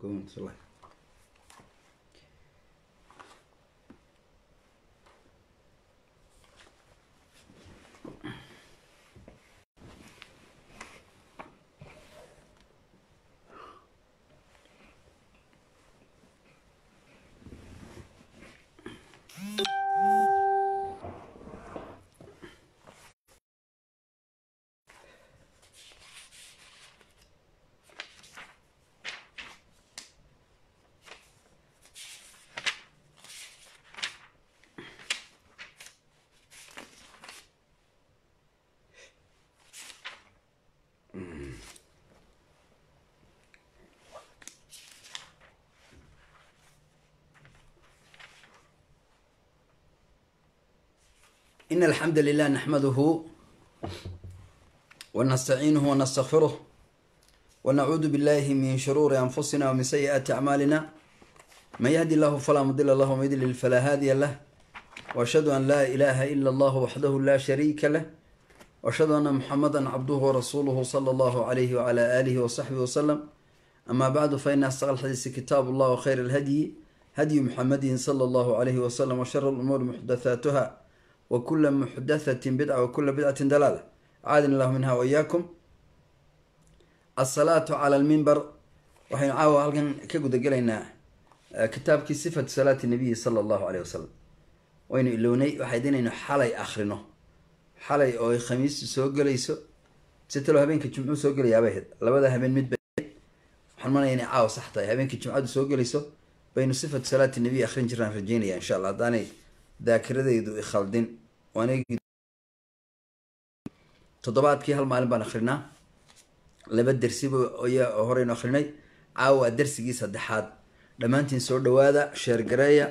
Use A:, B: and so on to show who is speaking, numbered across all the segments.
A: 工资了。إن الحمد لله نحمده ونستعينه ونستغفره ونعوذ بالله من شرور أنفسنا ومن سيئات أعمالنا من يهدي الله فلا مضل له ومن يضلل فلا هادي له وأشهد أن لا إله إلا الله وحده لا شريك له وأشهد أن محمدا عبده ورسوله صلى الله عليه وعلى آله وصحبه وسلم أما بعد فإن أصدق الحديث كتاب الله وخير الهدي هدي محمد صلى الله عليه وسلم وشر الأمور محدثاتها wakula muxdathatin bidca wakula bidcatin dalaala caadin allahu minha waiyaakum asalaatu cala almimbar waxaynu caawa halkan ka gudagelaynaa kitaabkii sifatu salaati nabiyi sala allahu aleyh wasalam waynu ilownay waxayd inaynu xalay akrino xalay oo khamiistu soo gelayso mise talo habeenka jimcuu soo gelayaaba ahayd labada habeen mid bay waxaan manaya inay caawa sax tahay habeenka jimcadu soo gelayso baynu sifatu salaati nabiy akhrin jiraan rajeynaya insha allah haddaanay daakiradaydu ikhaldin toddobaadkii hal maalin baan akrinaa laba dersiba horeynu akrinay caawa darsigii saddexaad dhammaantiin soo dhawaada sheergareeya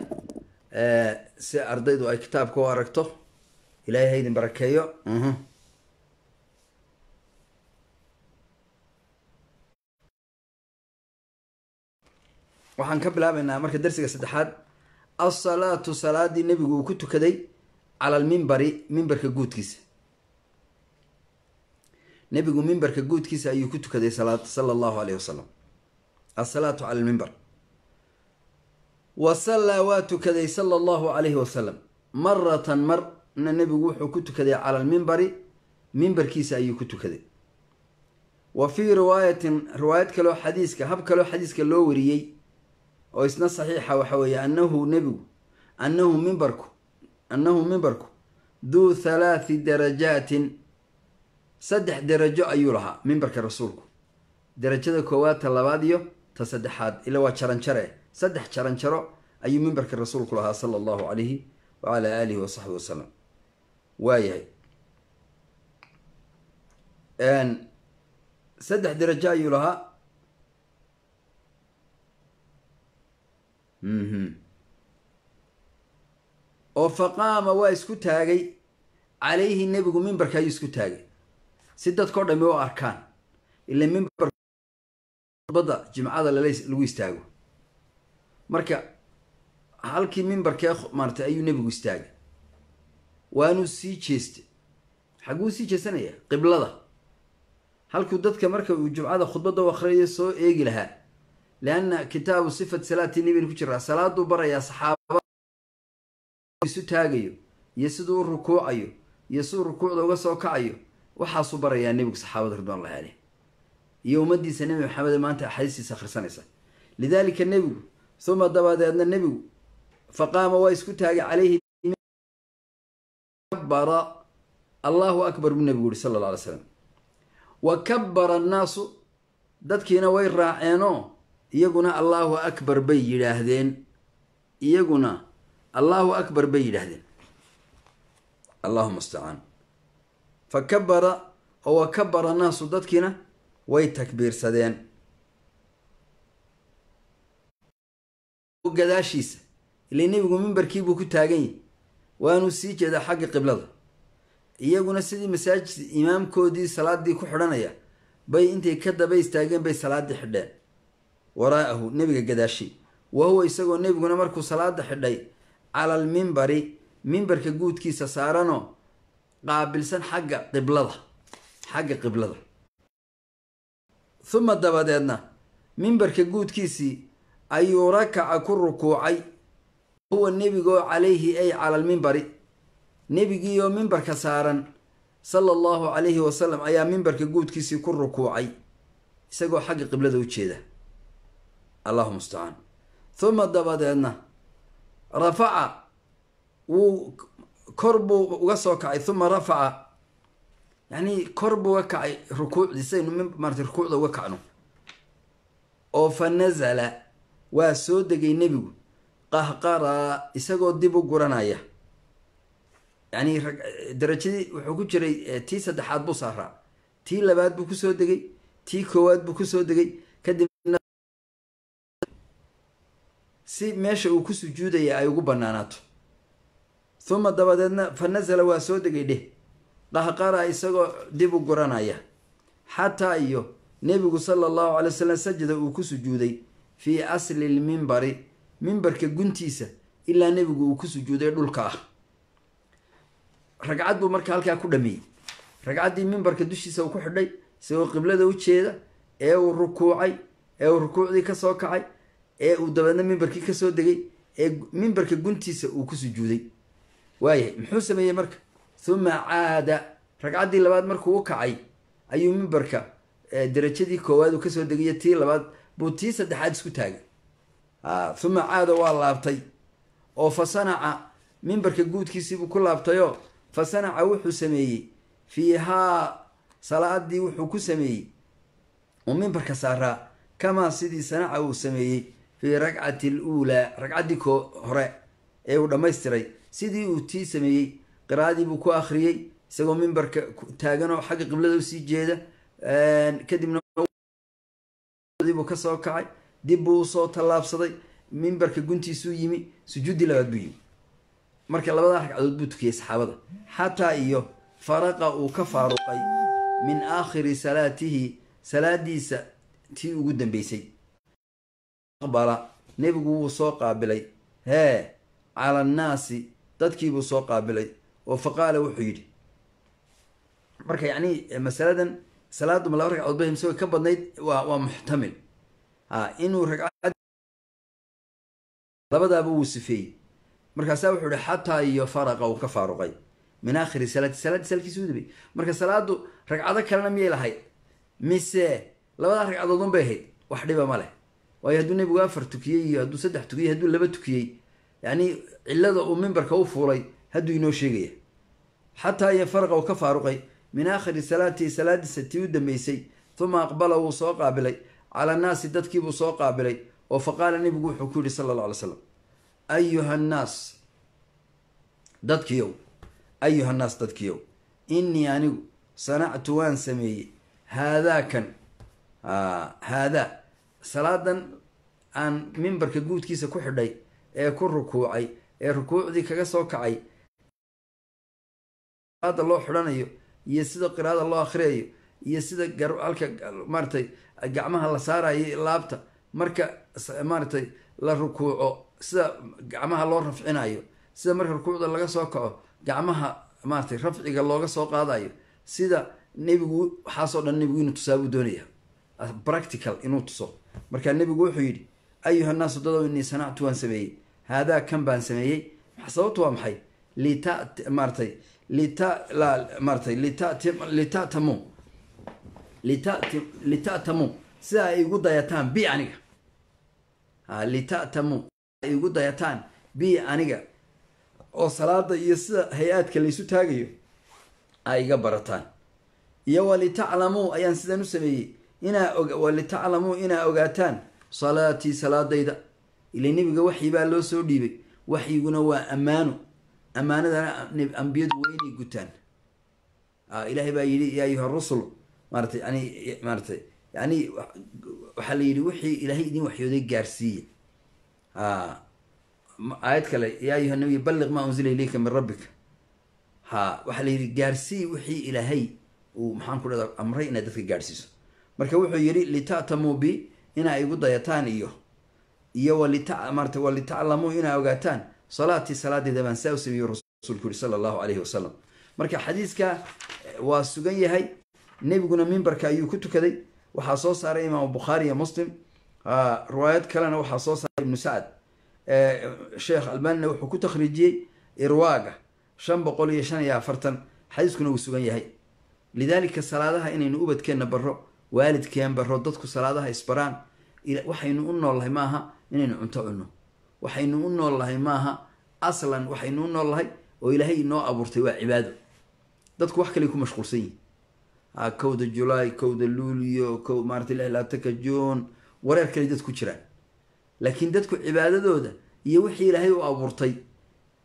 A: si ardaydu ay kitaabka u aragto ilaahay haydin barakeeyo mhm. waxaan ka bilaabaynaa marka darsiga saddexaad asalaatu salaadii nebigu uu ku tukaday cala lmimbari mimbarka guudkiisa nabigu mimbarka guudkiisa ayuu ku tukaday salaad sala allahu aleyh wasalam asalaatu cala lmimbar wa sallaa waa tukaday sala allahu alayhi wasalam maratan mar na nabigu wuxuu ku tukaday cala almimbari mimbarkiisa ayuu ku tukaday wa fii riwaayatin riwaayad kaleo xadiiska hab kaleo xadiiska loo wariyey oo isna saxiixa waxa weeye annahu nebigu annahu mimbarku annahu mimbarku duu thalaathi darajaatin saddex derajo ayuu lahaa mimbarka rasuulku darajada koowaad ta labaad iyo ta saddexaad ila waa jaranjare saddex jaranjaro ayuu mimbarka rasuulku lahaa sala allahu calayhi wacalaa aalihi wa saxbi wasalam waayahay saddex derajo ayuu lahaa oo faqaama waa isku taagay calayhi nebigu mimbarka ayuu isku taagay si dadkao dhammi u arkaan ila mimbarkbadda jimcada lagu istaago marka halkii mimbarkee maartay ayuu nebigu istaagay waanuu sii jeestay xaguu sii jeesanaya qiblada halkuu dadka marka uu jumcada khudbadda u akhriyayo soo eegi lahaa lianna kitaabu sifat salaati nebiga ku jiraa salaaduu barayaa saxaaba isu taagayo iyo siduu u rukuucayo iyo siduu rukuucda uga soo kacayo waxaasuu barayaa nebigu saxaabada ridwaanlahi caleyh iyo ummaddiisa nebi maxamed maanta axaadiistiisa akhrisanaysa lidaalika nebigu uma dabadeedna nebigu faqaama waa isku taagay calayhi kabara allahu akbar buu nebigu yihi sala alla alay slam wa kabbara annaasu dadkiina way raaceenoo iyaguna allaahu akbar bay yidhaahdeen iyaguna allahu akbar bay yidhaahdeen allahuma stacaan fa kabara oo wa kabara naasu dadkiina way takbiirsadeen gadaashiisa ilay nebigu buu ku taagan yahy waanuu sii jeedaa xagga qiblada iyaguna sidii masaajid imaamkoodii salaadii ku xidhanaya bay intay ka daba istaageen bay salaadii xidheen waraa'ahu nebiga gadaashii wa huwa isagoo nebiguna markuu salaada xidhay calalmimbari mimbarka guudkiisa saaranoo qaabilsan xagga qiblada xagga qiblada uma dabadeedna mimbarka guudkiisii ayuu rakaca ku rukuucay huwa nebigoo calayhi ay calalmimbari nebigiioo mimbarka saaran sala allahu calayhi wasalam ayaa mimbarka guudkiisii ku rukuucay isagoo xagga qiblada u jeeda allahu mustacaan uma dabadeedna rafaca wuu kor buu uga soo kacay huma rafaca yacni kor buu uga kacay rukuucdii sidaynu mi maratay rukuucda uga kacno oo fa nasala waa soo degay nebigu qahqaraa isagoo dib u guranaya yacni darajadii wuxuu ku jiray eh, tii saddexaad buu saaraa tii labaad buu kusoo degay tii koowaad buu kusoo degay si meesha uu ku sujuudaya ay ugu banaanaato uma dabadeedna fa nasala waa soo degay dheh dhahqara isagoo dib u guranaya xataa iyo nebigu sala allahu calay wasalam sajada uu ku sujuuday fii asli lmimbari mimbarka guntiisa ilaa nebigu uu ku sujuuday dhulka ah ragcad buu markaa halkaa ku dhameeyey ragcaddii mimbarka dushiisa uu ku xidhay isagoo qiblada u jeeda ee uu rukuucay ee uu rukuucdii ka soo kacay ee uu dabeedna mimbarkii kasoo degay ee mimbarka guntiisa uu ku sujuuday waayahay muxuu sameeyey marka uma caada ragcaddii labaad markuu u kacay ayuu mimbarka darajadii koowaad uu kasoo degiyo tii labaad buu tii saddexaad isku taagay ah, uma caada waa laabtay oo fa sanaca mimbarka guudkiisiibuu ku laabtayoo fa sanaca wuxuu sameeyey fiihaa salaadii wuxuu ku sameeyey uu mimbarka saaraa kamaa sidii sanaca uu sameeyey fii ragcati aluulaa ragcaddii ko hore ee uu dhammaystiray sidii uu tii sameeyey qiraadii buu ku akhriyey isagoo mimbarka taagan oo xagga qiblada usii jeeda kadibna buu ka soo kacay dib buu usoo tallaabsaday mimbarka guntiisuu yimi sujuuddii labaad buu yimi marka labadaa ragcadood buu tukiyey saxaabada xataa iyo faraqa uu ka faaruqay min aakhiri salaatihi salaadiisa tii ugu dambeysay bala nebigu wuu soo qaabilay hee cala annaasi dadkiibuu soo qaabilay oo faqaala wuxuu yidhi marka yacnii masaladan salaadu laba ragcadood ba mise way ka badnayd waa waa muxtamil a inuu ragcad labadaaba wuu sifeeyey markaasaa wuxuu yihi xataa iyo faraqa uu ka faaruqay min aakhiri salaati salaadi salkiisu udubay marka salaadu ragcado kalena miyay lahayd mise labadaa ragcadood un bay ahayd wax dhiba ma leh waayo hadduu nabigu afar tukiyey iyo hadduu saddex tukiyey hadduu laba tukiyey yacni cillada uu mimbarka u fuulay hadduu inoo sheegaya xataa iyo faraqa u ka faaruqay min aakhiri salaatihi salaadiisa tii u dambeysay uma aqbala wuu soo qaabilay cala annaasi dadkiibuu soo qaabilay oo fa qaala nabigu wuxuu ku yidhi sala alla alay slam ayuha nnaas dadkiiow ayuha nnaas dadkiiow innii anigu sanactu waan sameeyey haadaa haadaakan haadaa salaadan aan mimbarka guudkiisa ku xidhay ee ku rukuucay ee rukuucdii kaga soo kacay salaada loo xidhanayo iyo sida qiraada loo akhriyayo iyo sida halka maaratay gacmaha la saarayo laabta marka maaratay la rukuuco sida gacmaha loo rafcinayo sida marka rukuucda laga soo kaco gacmaha maaratay rafciga looga soo qaadayo sida nebigu waxaasoo dhan nebigu inuu tusaabuu doonaya ah, practical inuu tuso markaa nebigu wuxuu yidhi ayuha naasu dadow inii sanactu waan sameeyey haadaa kan baan sameeyey sababtu waa maxay lita maaratay lita maaratay litatamu litatamu sida ay igu dayataan bi aniga ah, litatamu ay igu dayataan bi aniga oo salaada iyo sida hay-aadka laysu taagayo ay iga barataan iyo walitaclamuu ayaan sidan u sameeyey inaa walitaclamuu inaa ogaataan salaatii salaadayda ilay nebiga waxyibaa loo soo dhiibay waxyiguna waa ammaano ammaanadana ambiyadu waynay gutaan ah, ilaahay baa yidhi yaa ayuha rusul maaratay yani maaratay yani waxaa la yidhi wixii ilaahay idin waxyooday gaarsiiya ah, aayad kale ya ayuha nabiy balliq maa unzila ilayka min rabbika ha waxaa la yidhi gaarsii wixii ilaahay uu maxaan ku dhada amray inaad dadka gaadhsiiso marka wuxuu yidhi litatamuu bi inaa igu dayataan iyo iyo marata walitaclamuu inaa ogaataan salaatii salaadeeda baan saa u sameeyo rasuulku yihi sala allahu aleyhi wasalam marka xadiiska eh, waa sugan yahay nebiguna mimbarka ayuu ku tukaday waxaa soo saaray imaamu bukhaari iyo muslim ah, riwaayad kalena waxaa soo saaray ibnu sacad eh, sheekh albanina wuxuu ku takhriijiyey irwaaga shan boqol iyo shan iyo afartan xadiiskuna uu sugan yahay lidalika salaadaha inaynu ubadkeenna barro waalidkeen baro dadku salaadaha isbaraan waxaynu u noolnahay maaha inaynu cunto cunno waxaynu u noolnahay maaha aslan waxaynu u noolnahay oo ilaahay inoo abuurtay waa cibaado dadku wax kale ku mashquulsan yihin ah, kowda julaay kowda luulio maarata lixlaatanka june wareer kaley dad ku jiraan laakiin dadku cibaadadooda iyo wixii ilaahay u abuurtay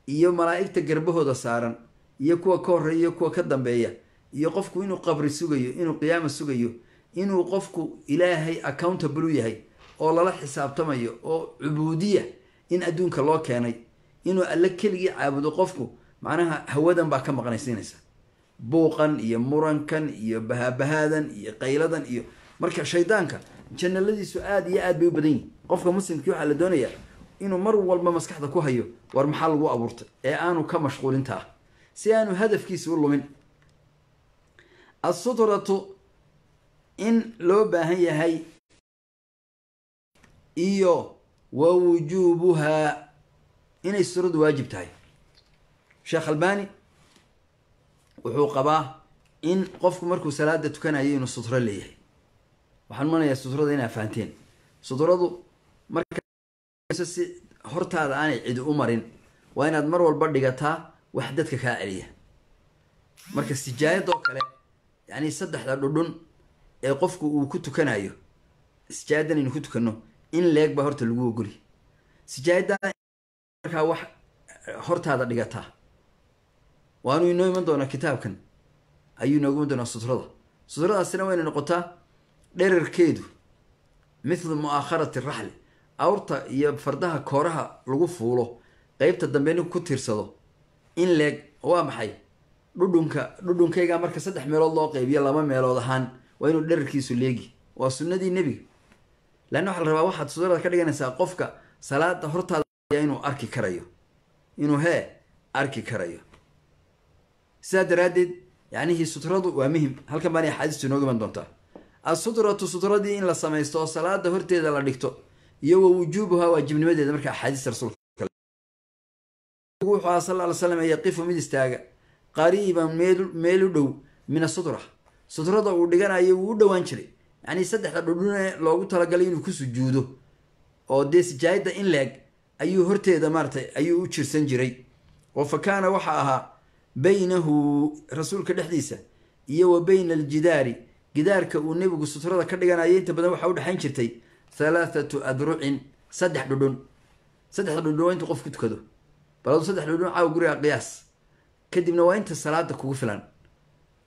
A: iyo malaa'igta garbahooda saaran iyo kuwa ka horreeya iyo kuwa ka dambeeya iyo qofku inuu qabri sugayo inuu qiyaama sugayo inuu qofku ilaahay accountable u yahay oo lala xisaabtamayo oo cubuudiya in adduunka loo keenay inuu alle keligii caabudo qofku macnaha hawadan baa ka maqnaysiinaysa buuqan iyo murankan iyo bahaabahaadan iyo qayladan iyo marka shaydaanka janaladiisu aada iyo aada bay u badan yihin qofka muslimkii waxaa la doonayaa inuu mar walba maskaxda ku hayo war maxaa lagu abuurtay ee aanu ka mashquulin taa ah. si aanu hadafkiisa u lumin asutratu in loo baahan yahay iyo wa wujuubuhaa inay suradu waajib tahay sheekh albani wuxuu qabaa in qofku markuu salaada tukanayo inuu sutro leeyahay waxaan umanayaa sutrada inaa fahanteen sutradu markasi hortaada aanay cidi u marin waa inaad mar walba dhigataa wax dadka kaa celiya marka sijaayadoo kale yani saddexda dhudhun ee qofku uu ku tukanayo sijaadan aynu ku tukanno in leeg baa horta lagu ogoli sijaadaa markaa wax hortaada dhigataa waanu inoo iman doonaa kitaabkan ayuu inoogu iman doonaa sutrada sutradaasina wayna noqotaa dherarkeedu mithla mu'aakharati raxli awrta iyo fardaha kooraha lagu fuulo qeybta dambe ninku ku tiirsado in leeg waa maxay dhudhunka dhudhunkaygaa marka saddex meelood loo qeybiyo laba meelood ahaan waa inuu dherarkiisu leegi waa sunadii nebiga leanna waa la rabaa waxaad suurada ka dhiganaysaa qofka salaada hortaada inuu arki karayo inuu hee arki karayo sidaa daraaddeed yacnihii sutradu waa muhim halkan baana axaadiistu inooga iman doontaa assutratu sutradii in la samaysto oo salaada horteeda la dhigto iyo wa wujuubuhaa waajibnimadeeda marka axaadiista rasuulka wuxuu ahaa sal ly slam yaqifu mid istaaga qariiban meel u dhow min asutra sutrada uu dhiganayo wuu u dhowaan jiray yacnii saddexda dhudhune loogu talagalay inuu ku sujuudo oo dee sijaayadda in leeg ayuu horteeda maaratay ayuu u jirsan jiray oo fa kaana waxa ahaa baynahu rasuulka dhexdiisa iyo wa bayna aljidaari gidaarka uu nebigu sutrada ka dhiganayay inta badan waxaa u dhexayn jirtay thalaathatu adrucin saddex dhudhun saddexda dhudhun waa intuu qofku tukado bal aduu saddex dhudhun caawa guriga qiyaas kadibna waa inta salaada kugu filan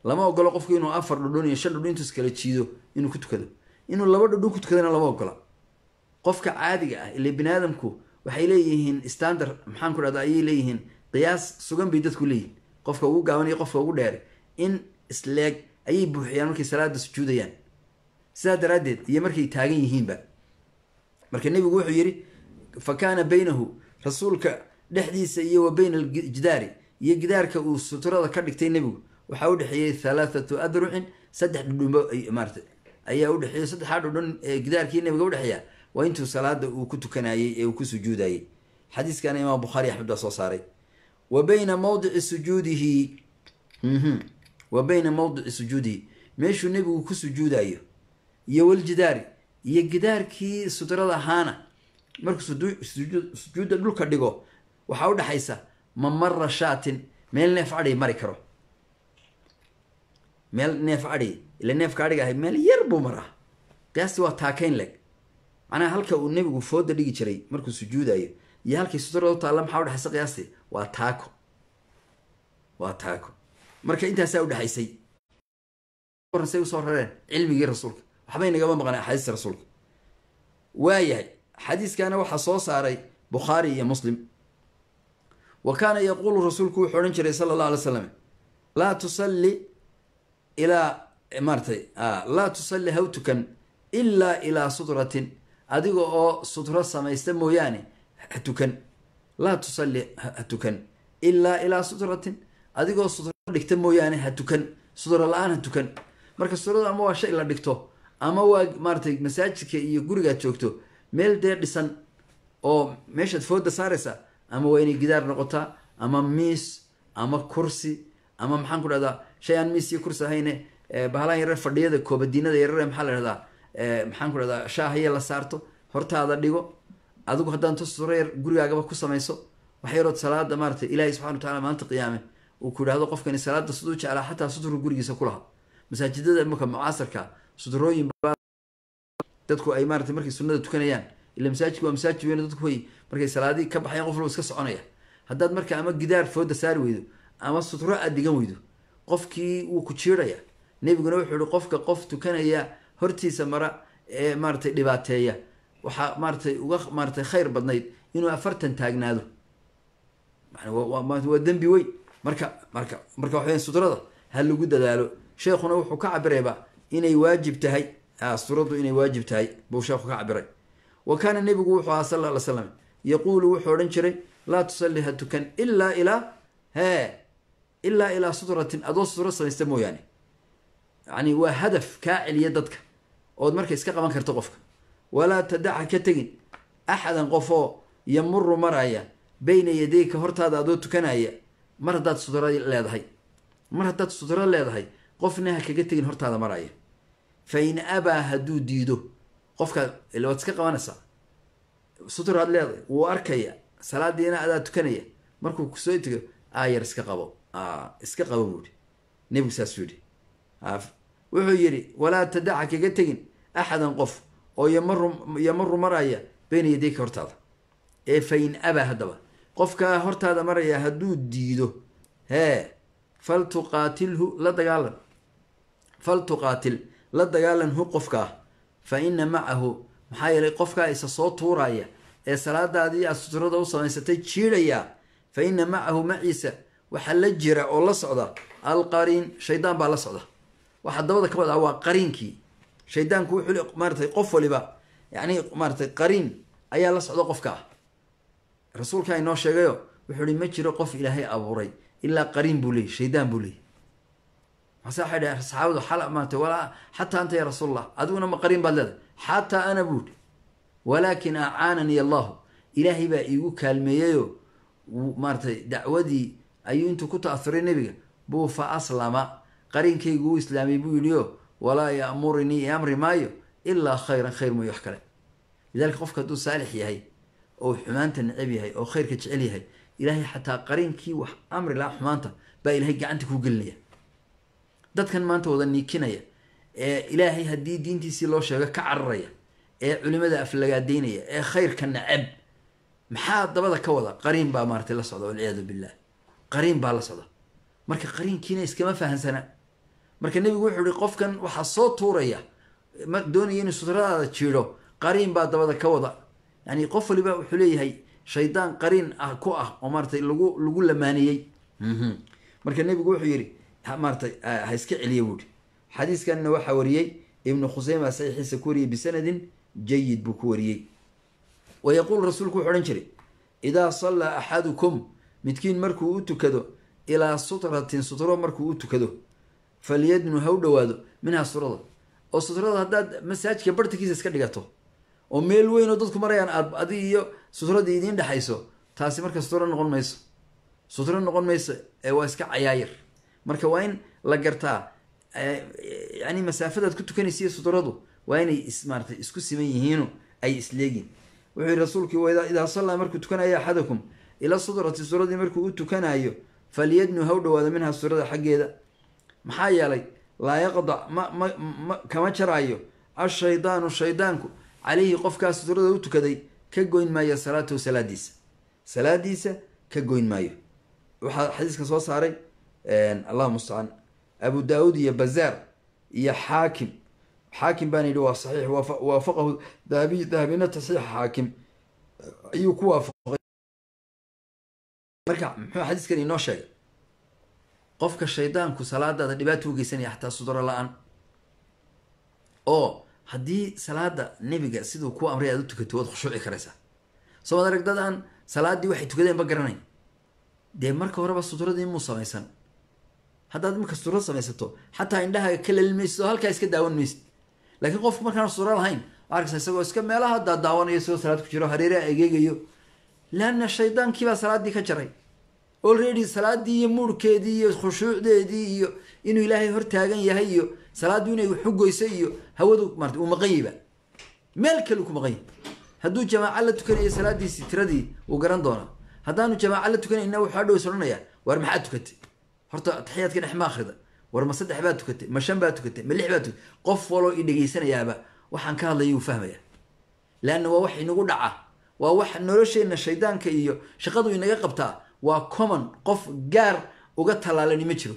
A: lama ogolo qofku inuu afar dhudhun iyo shan dhudhun intus kala jiido inuu ku tukado inuu laba dhudhun ku tukadana lama ogola qofka caadiga ah ile bini aadamku waxay leeyihiin standard maxaan ku dhahda ayay leeyihiin qiyaas sugan bay dadku leeyihin qofka ugu gaaban iyo qofka ugu dheer in isleeg ayay buuxiyaan markay salaada sujuudayaan sidaa daraaddeed iyo markay taagan yihiinba marka nebigu wuxuu yidhi fa kaana baynahu rasuulka dhexdiisa iyo wa bayna aljidaari iyo gidaarka uu suturada ka dhigtay nebigu waxaa udhexeeyey thalathatu adrucin saddex dhudhumbo maarata ayaa udhexeeyey saddexaa dhudhun ee gidaarkii nabiga udhexeeya waa intuu salaada uu ku tukanayey ee uu ku sujuudayay xadiiskana imaam bukhaari axmed baa soo saaray wa bayna mawdici sujuudihi mhm, wa bayna mawdici sujuudihi meeshuu nebigu ku sujuudayo iyo waljidaari iyo gidaarkii sudrada ahaana markuu sujuudda dhulka dhigo waxaa u udhexaysa mamara shaatin meel neef cadhay mari karo meel neef adhi ila neefka adhiga ahay meel yar buu maraa qiyaasti waa taakayn leg manaa halka uu nebigu fooda dhigi jiray markuu sujuudayo iyo halkii suturada u taalla maxaa udhexaysa qiyaasti waa taako waa taako marka intaasaa udhexaysay say usoo rareen cilmigii rasuulka waxbay nagama maqnay axaadiista rasuulka waayahay xadiiskana waxaa soo saaray bukhaari iyo muslim wa kaana yaquulu rasuulku wuxuu odhan jiray sala allah alay slam laa tusalli ilaa eh, maaratay ah, laa tusalli haw tukan ilaa ilaa sudratin adiga oo sudro samaysta mooyaane ha tukan laa tusalli ha tukan ilaa ilaa sudratin adigoo sutro dhigta mooyaane ha tukan sutro la-aan ha tukan marka sudrada ama waa shay la dhigto ama waa maaratay masaajidka iyo gurigaad joogto meel dee dhisan oo meeshaad fooda saaraysa ama waa inay gidaar noqotaa ama miis ama kursi ama maxaan ku dhahdaa shay aan miisiyo kurs ahayne bahalahan yarar fadhiyada koobadiinada yarare maxaa la dhahdaa maxaan ku dhahdaa shaahaya la saarto hortaada dhigo adigu haddaan tusuro yar gurigaagaba ku samayso wax yarood salaada maaratay ilaahay subxana wa tacaala maalinta qiyaame uu ku idhahdo qofkani salaada siduu jeclaa xataa suturu gurigiisa ku masaajidada imaka mucaasarka suturooyin dadku ay maaratay markay sunnada tukanayaan ila masaajidku waa masaajid weyne dadku way markay salaadii ka baxayaan qof walba iska soconaya haddaad marka ama gidaar fooda saari weydo ama suturo aad dhigan weydo qofkii wuu ku jiiraya nebiguna wuxuu ihi qofka qof tukanaya hortiisa mara ee maaratay dhibaateeya waxaa maaratay uga maaratay khayr badnayd inuu afartan taagnaado waa dembi weyn marka marka marka waxaweyan sudrada ha lagu dadaalo sheekhuna wuxuu ka cabirayba inay waajib tahay ah, sudradu inay waajib tahay buu sheekhu ka cabiray wa kaana nebigu wuxuu ahaa sal ll ly slam yaquulu wuxuu odhan jiray laa tusalli ha tukan ilaa ilaa hee ilaa ilaa sutratin adoo sutura samaysta mooyaane yani waa hadaf kaa celiya dadka ood marka iska qaban karto qofka walaa tadaxa ka tegin axadan qofoo yamuru maraaya bayna yadayka hortaada adoo tukanaya mar haddaad sutura leedahay mar haddaad sutura leedahay qofna ha kaga tegin hortaada maraaya fa in abaa hadduu diido qofka waad iska qabanaysaa suturaad leedahay wuu arkaya salaadiina adaa tukanaya markuu kusoo tego aayar iska qabo iska qaba buuhi nebigu saasuu yihi wuxuu yidhi walaa tadaca kaga tegin axadan qof oo yamaru yamaru maraya bayna yadayka hortaada ee fain abaa haddaba qofkaa hortaada maraya hadduu diido hee fal tuqaatilhu la dagaalan fal tuqaatil la dagaalanhu qofkaa fa ina macahu maxaa yeelay qofkaa isa soo tuuraya ee salaadaadii aad suturada u samaysatay jiidhayaa fa ina macahu maciisa waxaa la jira oo la socda alqariin shaydaan baa la socda waxaa dabada ka wadaa ah waa qariinkii shaydaanku wuxuu maaratay qof waliba yani maaratay qariin ayaa la socda qofka ah rasuulkaa inoo sheegayo wuxuu hi ma jiro qof ilaahay abuuray ilaa qariin buu leeyy shaydaan buu leeyy maase waxay dhaheen saxaabadu xal maarata walaa xataa anta ya rasuulallah adiguna ma qariin baad leedahay xataa ana buud walaakin acaanani allahu ilaahay baa iigu kaalmeeyayo maaratay dacwadii ayuu intuu ku ta-asuray nebiga buu fa aslama qarinkaygu u islaamay buu yidhi o walaa yamurinii amri maayo ilaa khayran khayr mooy wax kale lidalika qofka hadduu saalix yahay oo xumaanta neceb yahay oo khayrka jecel yahay ilaahay xataa qariinkii wax amri lahaa xumaanta baa ilahay gacanta kuu gelinaya dadkan maanta wada niikinaya ee ilaahay haddii diintiisii loo sheego ka cararaya ee culimada aflagaadeynaya ee khayrka neceb maxaa dabada ka wada qariin baa maaratay la socda walciyaadu billah qariin baa la socda marka qariinkiina iskama fahamsana marka nebigu wuxuu ihi qofkan waxaa soo tuuraya ma doonaya inuu sutradaada jiidho qariin baa dabada ka wada yani qof waliba wuxuu leeyahay shaydaan qariin ah ku ah oo maaratay lagu lagu lamaaniyey mhm. marka nebigu wuxuu yihi maaratay ha iska celiya buuhi xadiiskanna waxaa wariyey ibnu khuseyma saxiixiisa ku wariyey bisanadin jayid buu ku wariyey wa yaquulu rasuulku wuxuu odhan jiray idaa sallaa axadukum midkiin markuu u tukado ilaa sutratin sutro markuu u tukado falyadnu ha u dhawaado minhaa surada oo sutrada haddaad masaajka bartakiisa iska dhigato oo meel weynoo dadku marayaan aad adig iyo sutrada idiin dhexayso taasi marka sutro noqon mayso sutro noqon mayso ee waa iska cayaayar marka waa in la gartaa yani masaafadaad ku tukanaysiiyo sutradu waa inay ismaaratay isku siman yihiinu ay isleegiin wuxuu yihi rasuulku idaa sallaa markuu tukanaya axadakum ila sudrati suuradii markuu u tukanayo falyadnu u dhawaado minha suurada xaggeeda maxaa yeelay laa yaqdac ma ma ma kama jaraayo ashaydaanu shaydaanku caleyhi qofkaas suurada u tukaday ka goyn maayo salaatahu salaadiisa salaadiisa ka goyn maayo waxaa xadiiska soo saaray allah mustacaan abu daawuud iyo bazaar iyo xaakim xaakim baan yidhi waa saxiix waafaqahu dahabi dahabina taxiixa xaakim ayuu ku waafaqay marka mm. muxuu xadiiskan inoo sheegay qofka shaydaanku salaadaada dhibaato u geysanaya xataa sudaro la-aan oo haddii salaada nebiga siduu ku amray aad u tukato waad khushuuci karaysaa soo waad arag dad aan waxay tukadeen ba garanayn dee marka horeba suturadii muu samaysan haddaad marka suturad samaysato xataa indhahaga ka lalin maysid oo halkaa iska daawan maysid laakiin qofku markaan suturo lahayn arkaysa isagoo iska meelaha daadaawanaya isagoo salaad ku jiro hareeraha egeegayo laanna shaydaankiibaa salaadii ka jaray olready salaaddii iyo muurhkeedii iyo khushuucdeedii iyo inuu ilaahay hortaagan yahay iyo salaadu inay xugoysa iyo hawadu marata uu maqan yibaa meel kale ku maqan yahy hadduu jamaaco la tukanayo salaadiisi tiradii wuu garan doona haddaanu jamaaco la tukanayna wuxuu adhows odhanayaa war maxaad tukatay horta taxiyaadka dhex ma akhrida war ma saddex baad tukatay ma shan baa tukatay ma lix baa tukatay qof waloo i dhegaysanayaaba waxaan ka hadlaya uu fahmaya leanna waa wax inagu dhaca waa wax nolosheena shaydaanka iyo shaqadu inaga qabtaa waa common qof gaar uga tallaalani ma jiro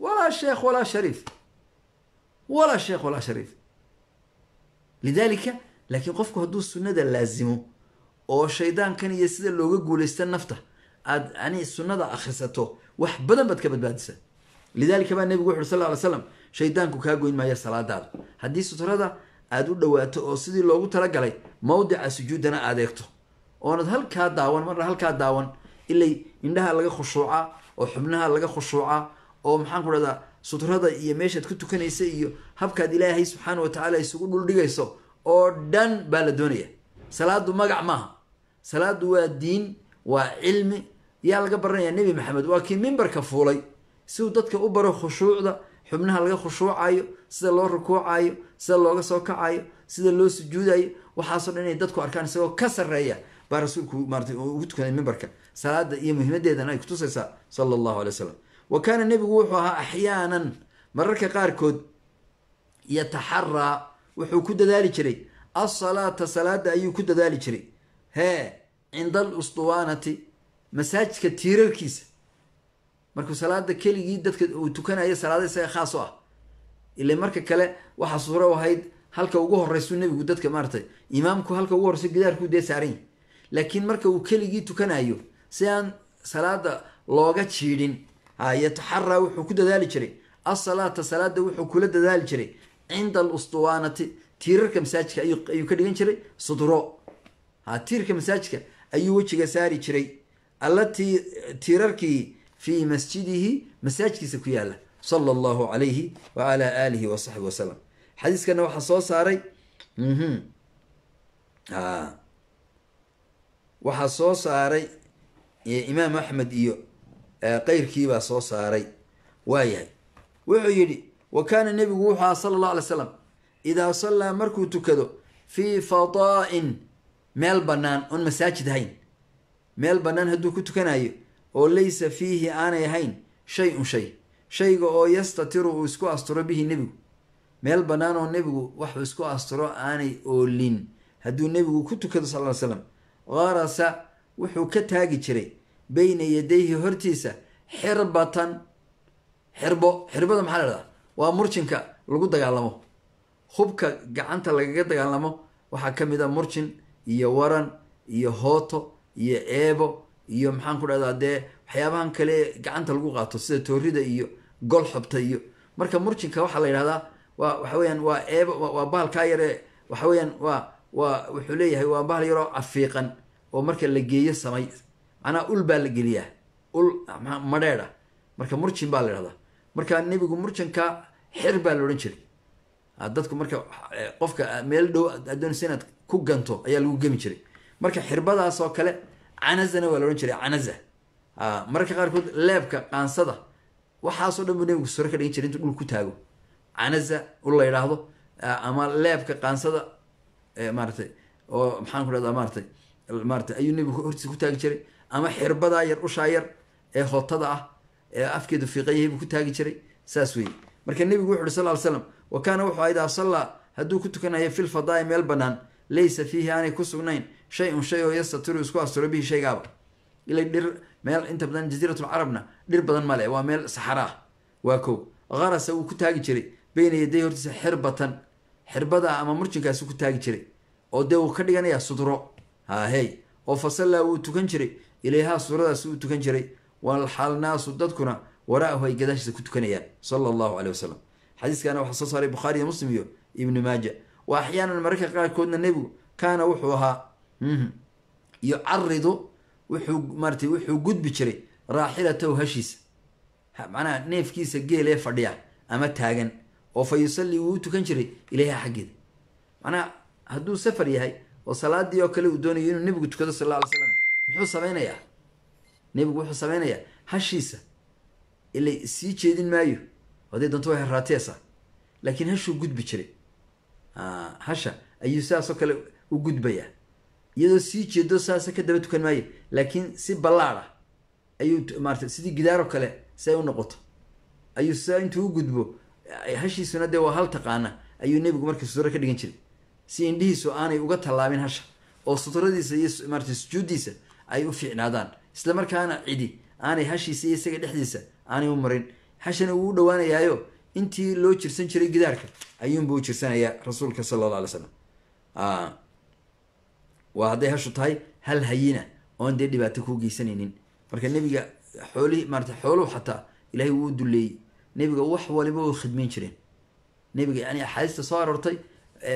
A: walaa sheekh walaa shariif walaa sheekh walaa shariif lidalika laakiin qofku hadduu sunnada laasimo oo shaydaankan iyo sida looga guulaysta nafta aad yani sunnada akhrisato wax badan baad ka badbaadisaa lidaalika baa nebigu wuxu uri sal ly slam shaydaanku kaa goyn maaya salaadaada haddii sutrada aad u dhawaato oo sidii loogu talagalay mawdica sujuuddana aad eegto oonad halkaa daawan marna halkaa daawan ilay indhaha laga khushuucaa oo xubnaha laga khushuucaa oo maxaan ku dhahdaa sutrada iyo meeshaad ku tukanaysa iyo habkaad ilaahay subxaana watacaala isugu dhuldhigayso oo dhan baa la doonaya salaadu magac maaha salaadu waa diin waa cilmi yaa laga baranayaa nebi maxamed waa kii mimbarka fuulay siduu dadka u baro khushuucda xubnaha laga khushuucayo sida loo rukuucayo sida looga soo kacayo sida loo sujuudayo waxaasoo dhan inay dadku arkaan isagoo ka sarreeya baa rasuulku maarata ugu tukaday mimbarka salaada iyo muhiimadeedana ay kutusaysaa sala allahu alay wasalam wa kaana nebigu wuxuu ahaa axyaanan mararka qaarkood yataxaraa wuxuu ku dadaali jiray alsalaata salaada ayuu ku dadaali jiray hee cinda al ustuwaanati masaajidka tiirarkiisa marka salaada keligii dadka uu tukanaya salaada isaga khaas o ah ile marka kale waxaa suuro ahayd halka ugu horeysu nebigu dadka maaratay imaamku halka ugu horeyso gidaarku dee saaran yahy laakiin marka uu keligii tukanayo si aan salaada looga jiidhin yataxara wuxuu ku dadaali jiray asalaata salaada wuxuu kula dadaali jiray cinda alustuwaanati tiirarka masaajidka ayuu ka dhigan jiray sudro tiirka masaajidka ayuu wejiga saari jiray allatii tiirarkii fii masjidihi masaajidkiisa ku yaala sala allahu calayhi wa alaa aalihi wa saxbi wasalam xadiiskana waxaa soo saaray mhm, waxaa soo saaray imaam axmed iyo keyrkiibaa soo saaray waayahay wuxuu yidhi wa kaana nebigu wuxuu aha sala allah alay slam idaa sallaa markuu tukado fii fadaa'in meel bannaan oon masaajid ahayn meel bannaan hadduu ku tukanayo oo laysa fiihi aanay ahayn shay-un shay shayga oo yastatiru uu isku asturo bihi nebigu meel bannaan oo nebigu waxuu isku asturo aanay oolin hadduu nebigu ku tukado sal ly slam qarasa wuxuu ka taagi jiray beyna yadayhi hortiisa xirbatan xirbo xirbada maxaa la dhahdaa waa murjinka lagu dagaalamo hubka gacanta lagaga dagaalamo waxaa ka mid a ah murjin iyo waran iyo hooto iyo ceebo iyo maxaan ku dhahdaa dee waxyaabahan kale gacanta lagu qaato sida toorida iyo gol xubta iyo marka murjinka waxaa la yidhahdaa waa waxa weyaan waa eeb waa bahalkaa yare waxa weyaan waa waa wuxuu leeyahay waa bahal yaroo afiiqan oo marka la geeyo samay macnaha ul baa la geliyaa ul madheedh marka murjin baa la yidhahdaa marka nebigu murjinka xer baa la odhan jiray ah, dadku marka eh, qofka meel dhow adoonisa inaad ku ganto ayaa lagu gemi jiray marka xirbadaas oo kale canazana waa la odhan jiray canaza ah, mararka qaarkood leebka qaansada waxaasoo dhan buu nabigu sore ka dhigan jiray intu dhul ku taago canaza u la yidhaahdo ah, ama leebka qaansada eh, maaratay oo maxaan ku dhahdaa maaratay maarata ayuu nebigu hortiisa ku taagi jiray ama xirbadaa yar ushaa yar ee hotada ah ee afkeedu fiiqan yahay buu ku taagi jiray saas weye marka nebigu wuxu uhi sal l slam wa kaana wuxuu idaa sallaa hadduu ku tukanayo fi lfadaai meel bannaan laysa fiihi aanay ku sugnayn shay un shay oo yastatiru isku asturo bihi shaygaaba ilay dhir meel inta badan jasiiratulcarabna dhir badan male waa meel saxaraah waa kow qarasa wuu ku taagi jiray bayna yaday hortiisa xirbatan xirbada ama murjinkaasi ku taagi jiray oo dee uu ka dhiganayaa sudro haahey oo fasallaa wuu tukan jiray ilayhaa sudradaas uu tukan jiray walxalnaasu dadkuna waraahu ay gadaashiisa ku tukanayaan sala allahu caleyh wasalam xadiiskana waxaa soo saaray iyo muslim iyo ibnu maaja wa axyaanan mararka qaarkoodna nebigu kaana wuxuu ahaa Mhm. yucaridu wuxuu maaratay wuxuu gudbi jiray raaxilatahu hashiisa macnaha neefkiisa geelee fadhiya ama taagan oo fa yusallii wuu tukan jiray ilayha xaggeeda macnaha hadduu safar yahay oo salaadii oo kale uu doonayo inuu nebigu tukado sal alla alay slam muxuu samaynayaa nebigu wuxuu samaynayaa hashiisa ilay sii jeedin maayo haday doonto waa raateesa laakiin hashuu gudbi jiray hasha ayuu sidaasoo kale u gudbayaa iyadoo sii jeedo saasa ka daba tukan maayo laakiin si ballaad ah ayuu maarata sidii gidaaroo kale si ay u noqoto ayuu saa intuu u gudbo hashiisuna dee waa hal taqaana ayuu nebigu markii sutura ka dhigan jiray si indhihiisu aanay uga tallaabin hasha oo suturadiisa iyo maarata sujuuddiisa ay u fiicnaadaan isla markaana cidi aanay hashiisa iyo isaga dhexdiisa aanay u marin hashana wuu u dhawaanayaayo intii loo jirsan jiray gidaarka ayuunbuu u jirsanayaa rasuulka sala alla alay slam waa hadday hashu tahay hal hayina oon dee dhibaato kuu geysanaynin marka nebiga xoolihii maarata xooluhu xataa ilahay wuu duleeyey nebiga wax waliba way khidmayn jireen nebiga yani axaadiista soo aroortay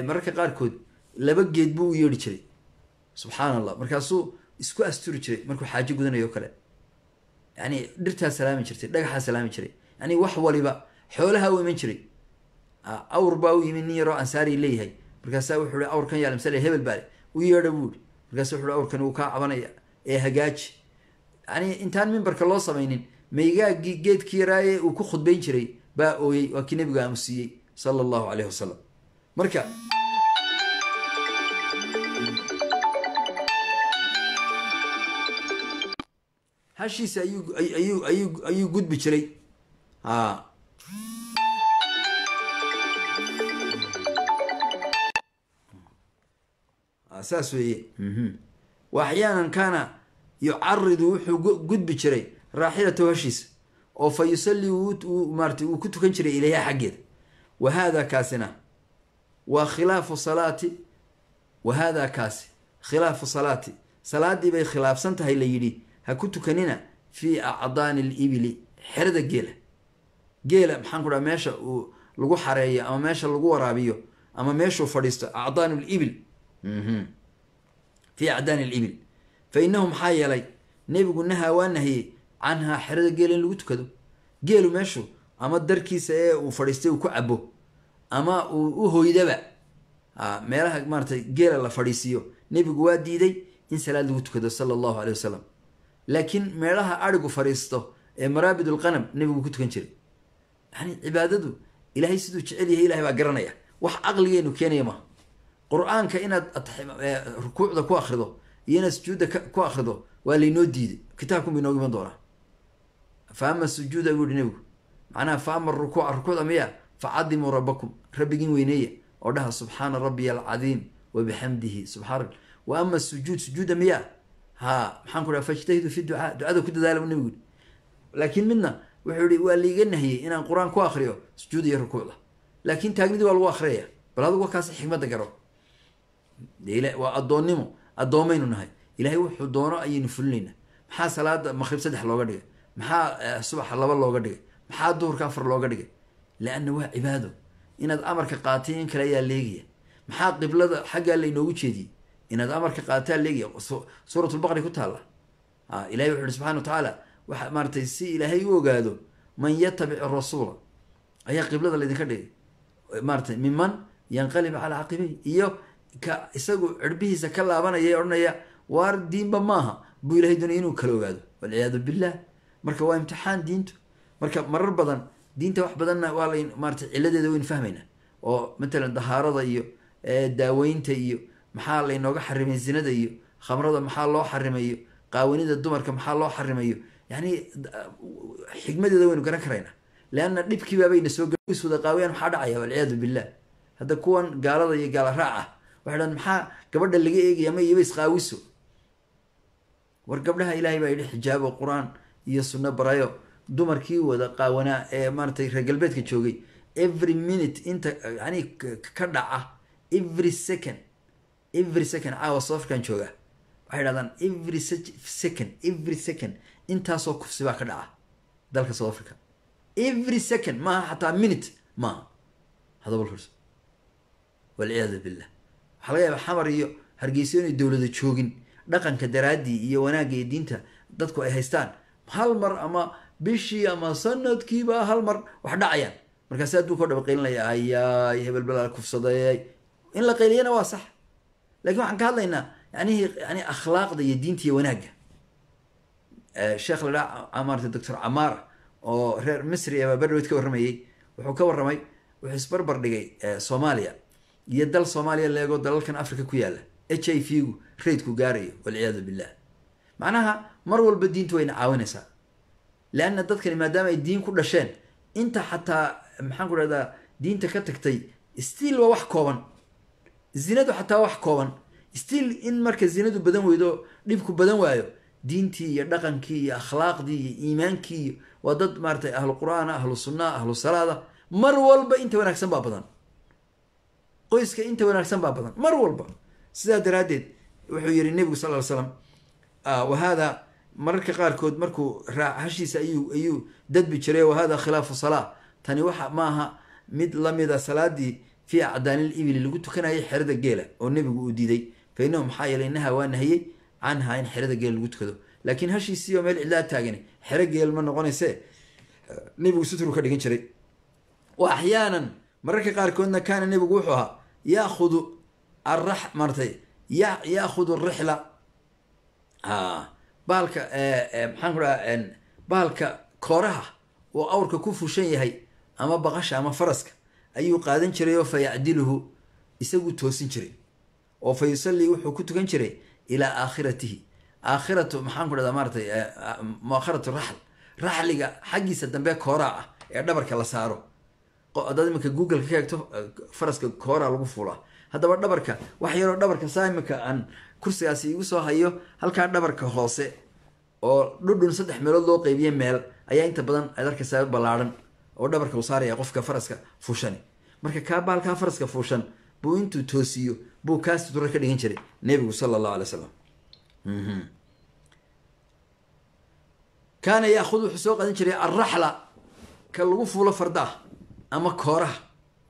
A: mararka qaarkood laba geed buu u yeedhi jiray subxaan allah markaasuu isku asturi jiray markuu xaajo gudanayo kale yani dhirtaa salaami jirtay dhagaxaa salaami jiray yani wax waliba xoolaha u iman jiray awr baa u yimi nin yaroo ansaari leeyahay markaasaa wuxuu hi awrkan yaalmsal hebel baale u yeedha buuri markaasu wuxu awrkani wuu kaa cabanaya ee hagaaji yani intaan mimbarka loo samaynin maygaaggii geedkii yaraaye uu ku khudbayn jiray baa ooyey waa kii nabigu aamusiiyey sala allahu caleyhi wasalam marka hashiisa ayuu ayuu ayuu ayuu gudbi jiray a Ah, saas weeye mhm. wa axyaanan kaana yucaridu wuxuu gudbi jiray raaxilata hashiisa oo fa yusallii marata wuu ku tukan jiray ilayha xaggeeda wa haada kaasina waa khilaafu salaati wa haadaa kaasi khilaafu salaati salaadii bay khilaafsan tahay la yidhi ha ku tukanina fii acdaani alibili xerada geela geela maxaan ku dhaha meesha uu lagu xareeyo ama meesha lagu waraabiyo ama meeshuu fadhiisto acdaanu libil Mhm. fii acdaani alibil fa inahu maxaa yeelay nebigu nahaa waa nahiyey canhaa xerada geel in lagu tukado geelu meeshu ama darkiisa ee uu fadhiistay uu ku cabo ama uu u hoydaba meelaha maaratay geela la fadhiisiiyo nebigu waa diiday in salaad lagu tukado sala allahu aleyh wasalam laakiin meelaha arigu fadhiisto ee maraabid ulqanam nebigu ku tukan jiray yani cibaadadu ilaahay siduu jecel yahay ilahay baa garanaya wax caqligeenu keenaya maaha qur-aanka inaad rukuucda ku akrido iyo inaad sujuudda ku akrido waa laynoo diiday kitaabkan bu inooga iman doonaa fa sujuuda buu yihi nabigu macnaha fa ama rukuuca rukuucda miya facadimuu rabbakum rabbigin weyneeya oo dhaha subxaana rabbiy alcadiim wabixamdihi bixamdihi wa ama sujuud sujuuda miya ha maxaan ku dhaha fajtahidu fi ducaa ducada ku dadaala buu nabigu yihi laakiin midna wuxuu yihi waa laiga nahiyey inaan qur-aan ku akriyo sujuud iyo rukuucda laakiin taagnidi waa lagu akhriyaya bal adugu wakaas xikmadda garo waa addoonnimo adoomaynu nahay ilahay wuxuu doono ayaynu fulinaynaa maxaa salaada maqrib saddex looga dhigay maxaa eh, subaxa laba looga dhigay maxaa duhurka afar looga dhigay laanna waa cibaado inaad amarka qaatay in kale ayaa leegiya maxaa qiblada xaggaa laynoogu jeediyey inaad amarka qaatayaa leegiya suurat lbaqari ku taala ah, ilahi wuxu uhi subxana watacaala waxa maaratay si ilaahay u ogaado man yatabic rasuula ayaa qiblada laydinka dhigay eh, maaratay minman yanqalib calaa caqibey iyo ka isagu cirbihiisa ka laabanaya ee odhanaya waar diinba maaha buu ilahay doonay inuu kala ogaado walciyaadu billah marka waa imtixaan diintu marka marar badan diinta wax badanna waa layn maarata ciladeeda waynu fahmaynaa oo matalan dahaarada iyo daaweynta iyo maxaa laynooga xarimay zinada iyo khamrada maxaa loo xarimayo qaawanida dumarka maxaa loo xarimayo yani xikmadeeda waynu garan karaynaa leanna dhibkiibabayna soo iswada qaawayaan maxaa dhacaya walciyaadu billah hadda kuwan gaalada iyo gaala raac ah waxay dhan maxaa gabadha laga eegaya ma iyaba isqaawiso war gabdhaha ilahay baa yidhi xijaabo qur-aan iyo sunno barayo dumarkii wada qaawanaa ee maaratay reer galbeedka joogay every minute inta yani ka dhaca every second every second caawa south african jooga waxay dhahdaan every second every second intaasoo kufsi baa ka dhaca dalka south africa every second maaha xataa minute maaha hadaba walciyaadu billah waxaa laga yaabaa xamar iyo hargeysa inay dowlada joogin dhaqanka daraaddii iyo wanaagga iyo diinta dadku ay haystaan hal mar ama bishii ama sanadkiiba hal mar wax dhacayaan markaasi adduunka o dhaba qaylinaya ayaay hebel balaa kufsadey in la qayliyana waa sax lakin waxaan ka hadlaynaa yanihii yani akhlaaqda iyo diinta iyo wanaagga sheekh la dhaa ah, ah, maarata doctor camaar oo reer misri ababerdhowed ka warramayey wuxuu ka warramay wuxuu isbarbar dhigay soomaaliya iyo dal soomaaliya leego dalalkan africa ku yaala h i v gu raydku gaarayo walciyaadu billah macnaha mar walba diintu wayna caawinaysaa leanna dadkani maadaama ay diin ku dhasheen inta xataa maxaan ku dhahdaa diinta ka tagtay stiil waa wax kooban zinadu xataa wax kooban stiil in marka zinadu badan weydo dhibku badan waayo diintii iyo dhaqankii iyo akhlaaqdii iyo iimaankii waa dad maaratay ahlu qur-aana ahlu sunnaa ahlu salaada mar walba inta wanaagsan baa badan qoyska inta wanaagsan baa badan mar walba sidaa daraaddeed wuxuu yihi nebigu sal l slam wa mararka qaarkood markuu raac hashiisa ayuu ayuu dadbi jiray wa khilaafu salaa tani waxa maaha mid lamida ah salaadii fii acdaani libili lagu tukanayay xerada geela oo nebigu uu diiday fa maxaa yeelay inaha waa nahiyey canhaa in xerada geel lagu tukado laakiin hashiisii oo meel cidlaa taagan xero geel ma noqonayse nebigu sutruu ka dhigan jiray wa mararka qaarkoodna kaana nebigu wuxuu ahaa yakhudu ara maratay ya yaahudu rixla ah, baalka eh, eh, maxaan ku dhaha baalka kooraha oo awrka ku fushan yahay ama baqasha ama faraska ayuu qaadan jiray oo fa yacdiluhu isaguu toosin jiray oo fa yusallii wuxuu ku tukan jiray ilaa aakhiratihi aakhiratu maxaan ku dhahda maaratay eh, ah, muakharatu raxl raxliga xaggiisa dambe kooraa ah ee dhabarka la saaro hadaad imika google ka eegto eh, faraska kooraa lagu fuula haddaba dhabarka wax yaroo dhabarka saa imika aan kursigaasi igu soo hayo halkaa dhabarka hoose oo dhudhun saddex meelood loo qeybiya meel ayaa inta badan aad arkaysaa ballaaran oo dhabarka uu saaraya qofka faraska fuushani marka kaa baalkaa faraska fuushan buu intuu toosiyo buu kaa sutura ka dhigan jiray nebigu sala allahu alay wasalam mhm. kaana yaakhud wuxuu soo qadan jiray alraxla ka lagu fuulo farda ama kooraha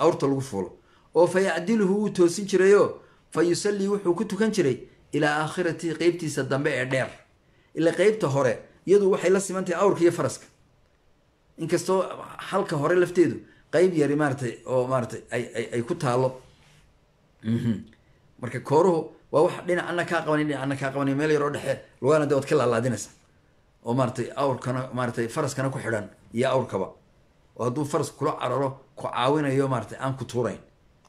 A: awrta lagu fuulo oo fa yacdiluhu wuu toosin jirayoo fa yusallii wuxuu ku tukan jiray ilaa aakhiratihi qeybtiisa dambe ee dheer ila qeybta hore iyadu waxay la simantahay awrka iyo faraska inkastoo halka hore lafteedu qeyb yari maaratay oo maaratay ay ku taalo mhm. marka kooruhu waa wax dhinac kaa qabanin dhinac ana kaa qabanin meel yaroo dhexe lugaana de waad ka laalaadinaysa oo maaratay awrkana maaratay faraskana ku xidhan iyo awrkaba oo hadduu faras kula cararo ku caawinayo maaratay aan ku tuurayn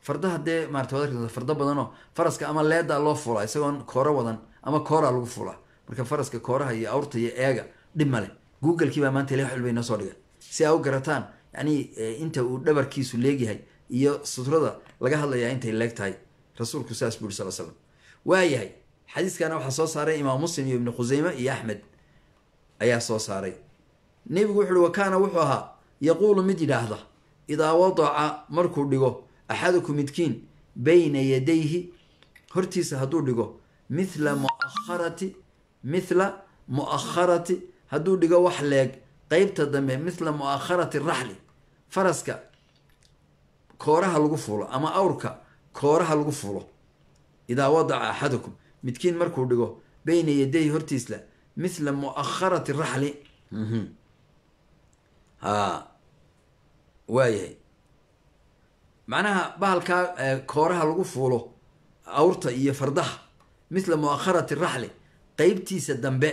A: farda hadee marata waad farda badanoo faraska ama leeda loo fula isagoon kooro wadan ama kooraa lagu fula marka faraska kooraha iyo awrta iyo eega dhib male googlekii baa maanta ilahay waxbay noo dhigay si aa u garataan yani eh, inta uu dhabarkiisu leegyahay iyo sutrada laga hadlayaa intay leeg tahay rasuulku saas buu yiri sal slam waayahay xadiiskana waxaa soo saaray imaam muslim iyo ibnu khuseyme iyo axmed ayaa soo saaray nebigu wuxu uhi wa kaana wuxuu ahaa yaquulu mid yidhaahda idaa wadaca markuu dhigo axadukum midkiin bayna yadayhi hortiisa hadduu dhigo mithla muakharati mithla muakharati hadduu dhigo wax leeg qeybta dambe mithla muakharati raxli faraska kooraha lagu fuulo ama awrka kooraha lagu fuulo idaa wadaca axadukum midkiin markuu dhigo bayna yadayhi hortiisla mithla muakharati raxli mhm ha waayahay macnaha bahalkaa kooraha lagu fuulo awrta iyo fardaha mithla muakharati raxli qeybtiisa dambe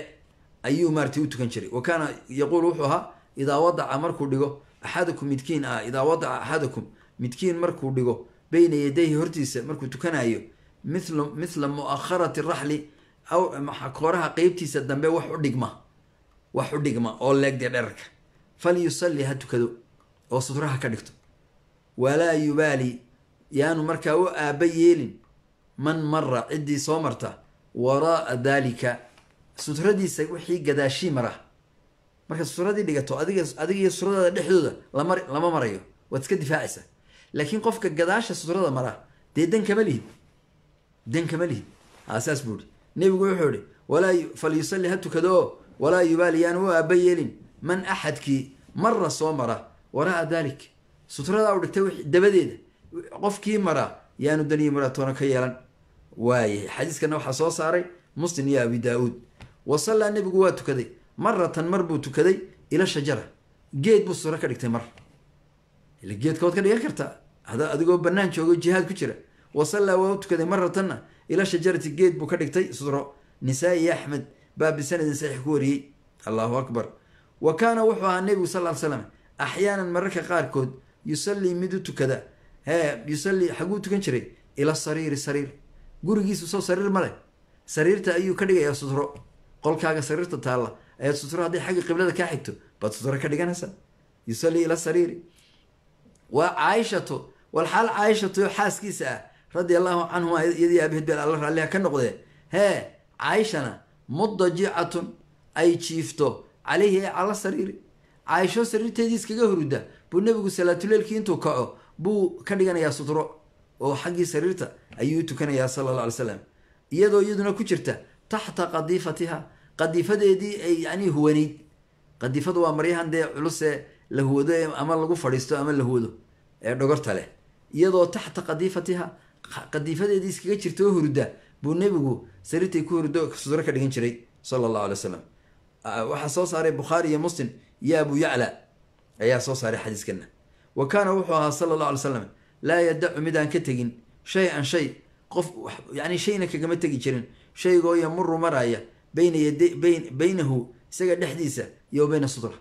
A: ayuu maaratay u tukan jiray wa kaana yaquulu wuxuu ahaa idaa wadaca markuu dhigo axadakum midkiin ah idaa wadaca axadukum midkiin markuu dhigo bayna yadayhi hortiisa markuu tukanayo mithla mithla muakharati raxli aw kooraha qeybtiisa dambe wax u dhigma wax u dhigma oo leegdee dherarka falyusalli ha tukado oo sutraha ka dhigto walaa yubaali yaanu markaa u aaba yeelin man mara ciddii soo marta waraa'a daalika sutradiisa wixii gadaashii mara marka sutradii dhigato adiga adiga iyo sutradaada dhexdooda lama lama marayo waad iska difaacaysa laakiin qofka gadaasha sutrada mara dee dan kama lihid dan kama lihid aa saas buu ihi nebigu wuxuu ihi walaa falyusalli ha tukado oo walaa yubaali yaanu u aaba yeelin man axadkii mara soo mara waraa dalik sutradaa dhintay dabadeeda qofkii mara yaanu daniyi maratoona ka yeelan waayay xadiiskana waxaa soo saaray muslim iyo abi daa-uud wa sallaa nebigu waa tukaday maratan mar buu tukaday ila shajara geed buu sutra ka dhigtay mar ila geedka waad ka dhigan kartaa hada adigoo banaan joogo jihaad ku jira wa sallaa waa u tukaday maratanna ila shajarati geed buu ka dhigtay sutro nisaa-i axmed baa bisanadin saxiix ku wariyey allahu akbar wa kaana wuxuu ahaa nebigu sal l slam axyaanan mararka qaarkood yusallii mid u tukada hee yusallii xaguu tukan jiray ila sariiri sariir gurigiisu soo sariir ma sariirta ayuu ka dhigayaa sutro qolkaaga sariirta taalla ayaad sutro hadday xagga qiblada kaa xigto baad sutro ka dhiganaysaa yusallii ila sariiri waa caaishatu walxaal caaishatu xaaskiisa ah radia allahu canhuma iyadii aabahed beel alla raalliha ka noqdee hee caaishana mudajicatun ay jiifto calayhi ee alla sariiri caaisho sariirteedii iskaga hurudda buu nebigu salaatuleelkii intuu kaco buu ka dhiganayaa sutro oo xaggii sariirta ayuu tukanayaa sala alla alay slam iyadoo iyaduna ku jirta taxta qadiifatiha qadiifadeedii ay yacnii huwanayd qadiifadu waa maryahan dee culusee la huwado ama lagu fadhiisto ama la huwado ee dhogorta leh iyadoo taxta qadiifatiha qadiifadeedii iskaga jirta oo hurudda buu nebigu sariirtay ku hurdo sutro ka dhigan jiray sala allahu alay w Ah, waxaa soo saaray bukhaari iyo muslim iyo abu yacla ayaa soo saaray xadiiskana wa kaana wuxuu ahaa sala allah alay slam laa yadacu midaan ka tegin shay an shay qof yacni shayna kagama tegi jirin shaygoo yamuru maraya bayna yad baynahu isaga dhexdiisa iyo bayna sutra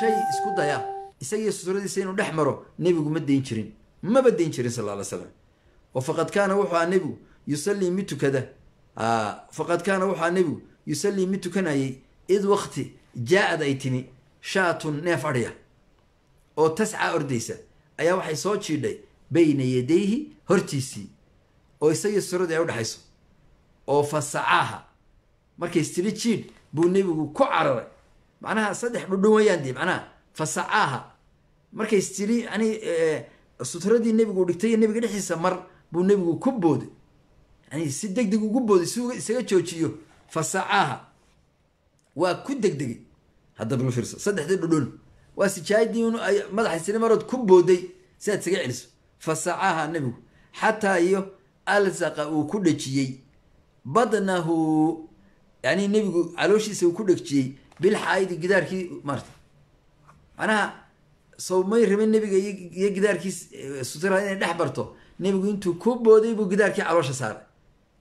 A: shay isku daya isagiiyo sudradiisa inuu dhex maro nebigu ma dayn jirin maba dayn jirin sal alay slam oo faqad kaana wuxuu aha nebigu yusallii mid tukada ah, faqad kaana wuxu aha nebigu yusalli mid tukanayay id wakti jaa-ad ay timi shaatun neef adhiya oo tascaa ordaysa ayaa waxay soo jiidhay bayna yadayhi hortiisii oo isagii suradii ay u dhexayso oo fasacaaha markay istiri jiidh buu nebigu ku cararay macnaha saddex dhudhun wayaan dii macnaha fasacaaha markay istiri yani sutradii nebigu dhigtay nebiga dhexdiisa mar buu nebigu ku booday yani si deg deg ugu booday si isaga joojiyo fasacaaha waa ku degdegay haddaba ma fiirso saddexdii dhudhun waa sijaaidii madaxa sini marood ku booday si aad isaga celiso fasacaaha nebigu xataa iyo alsaqa uu ku dhejiyey badnahu yani nebigu calooshiisa uu ku dhejiyey bilxaayidi gidaarkii maarata macnaha sow may rabin nebiga iyo gidaarkiis sutura inay dhex barto nebigu intuu ku booday buu gidaarkii caloosha saaray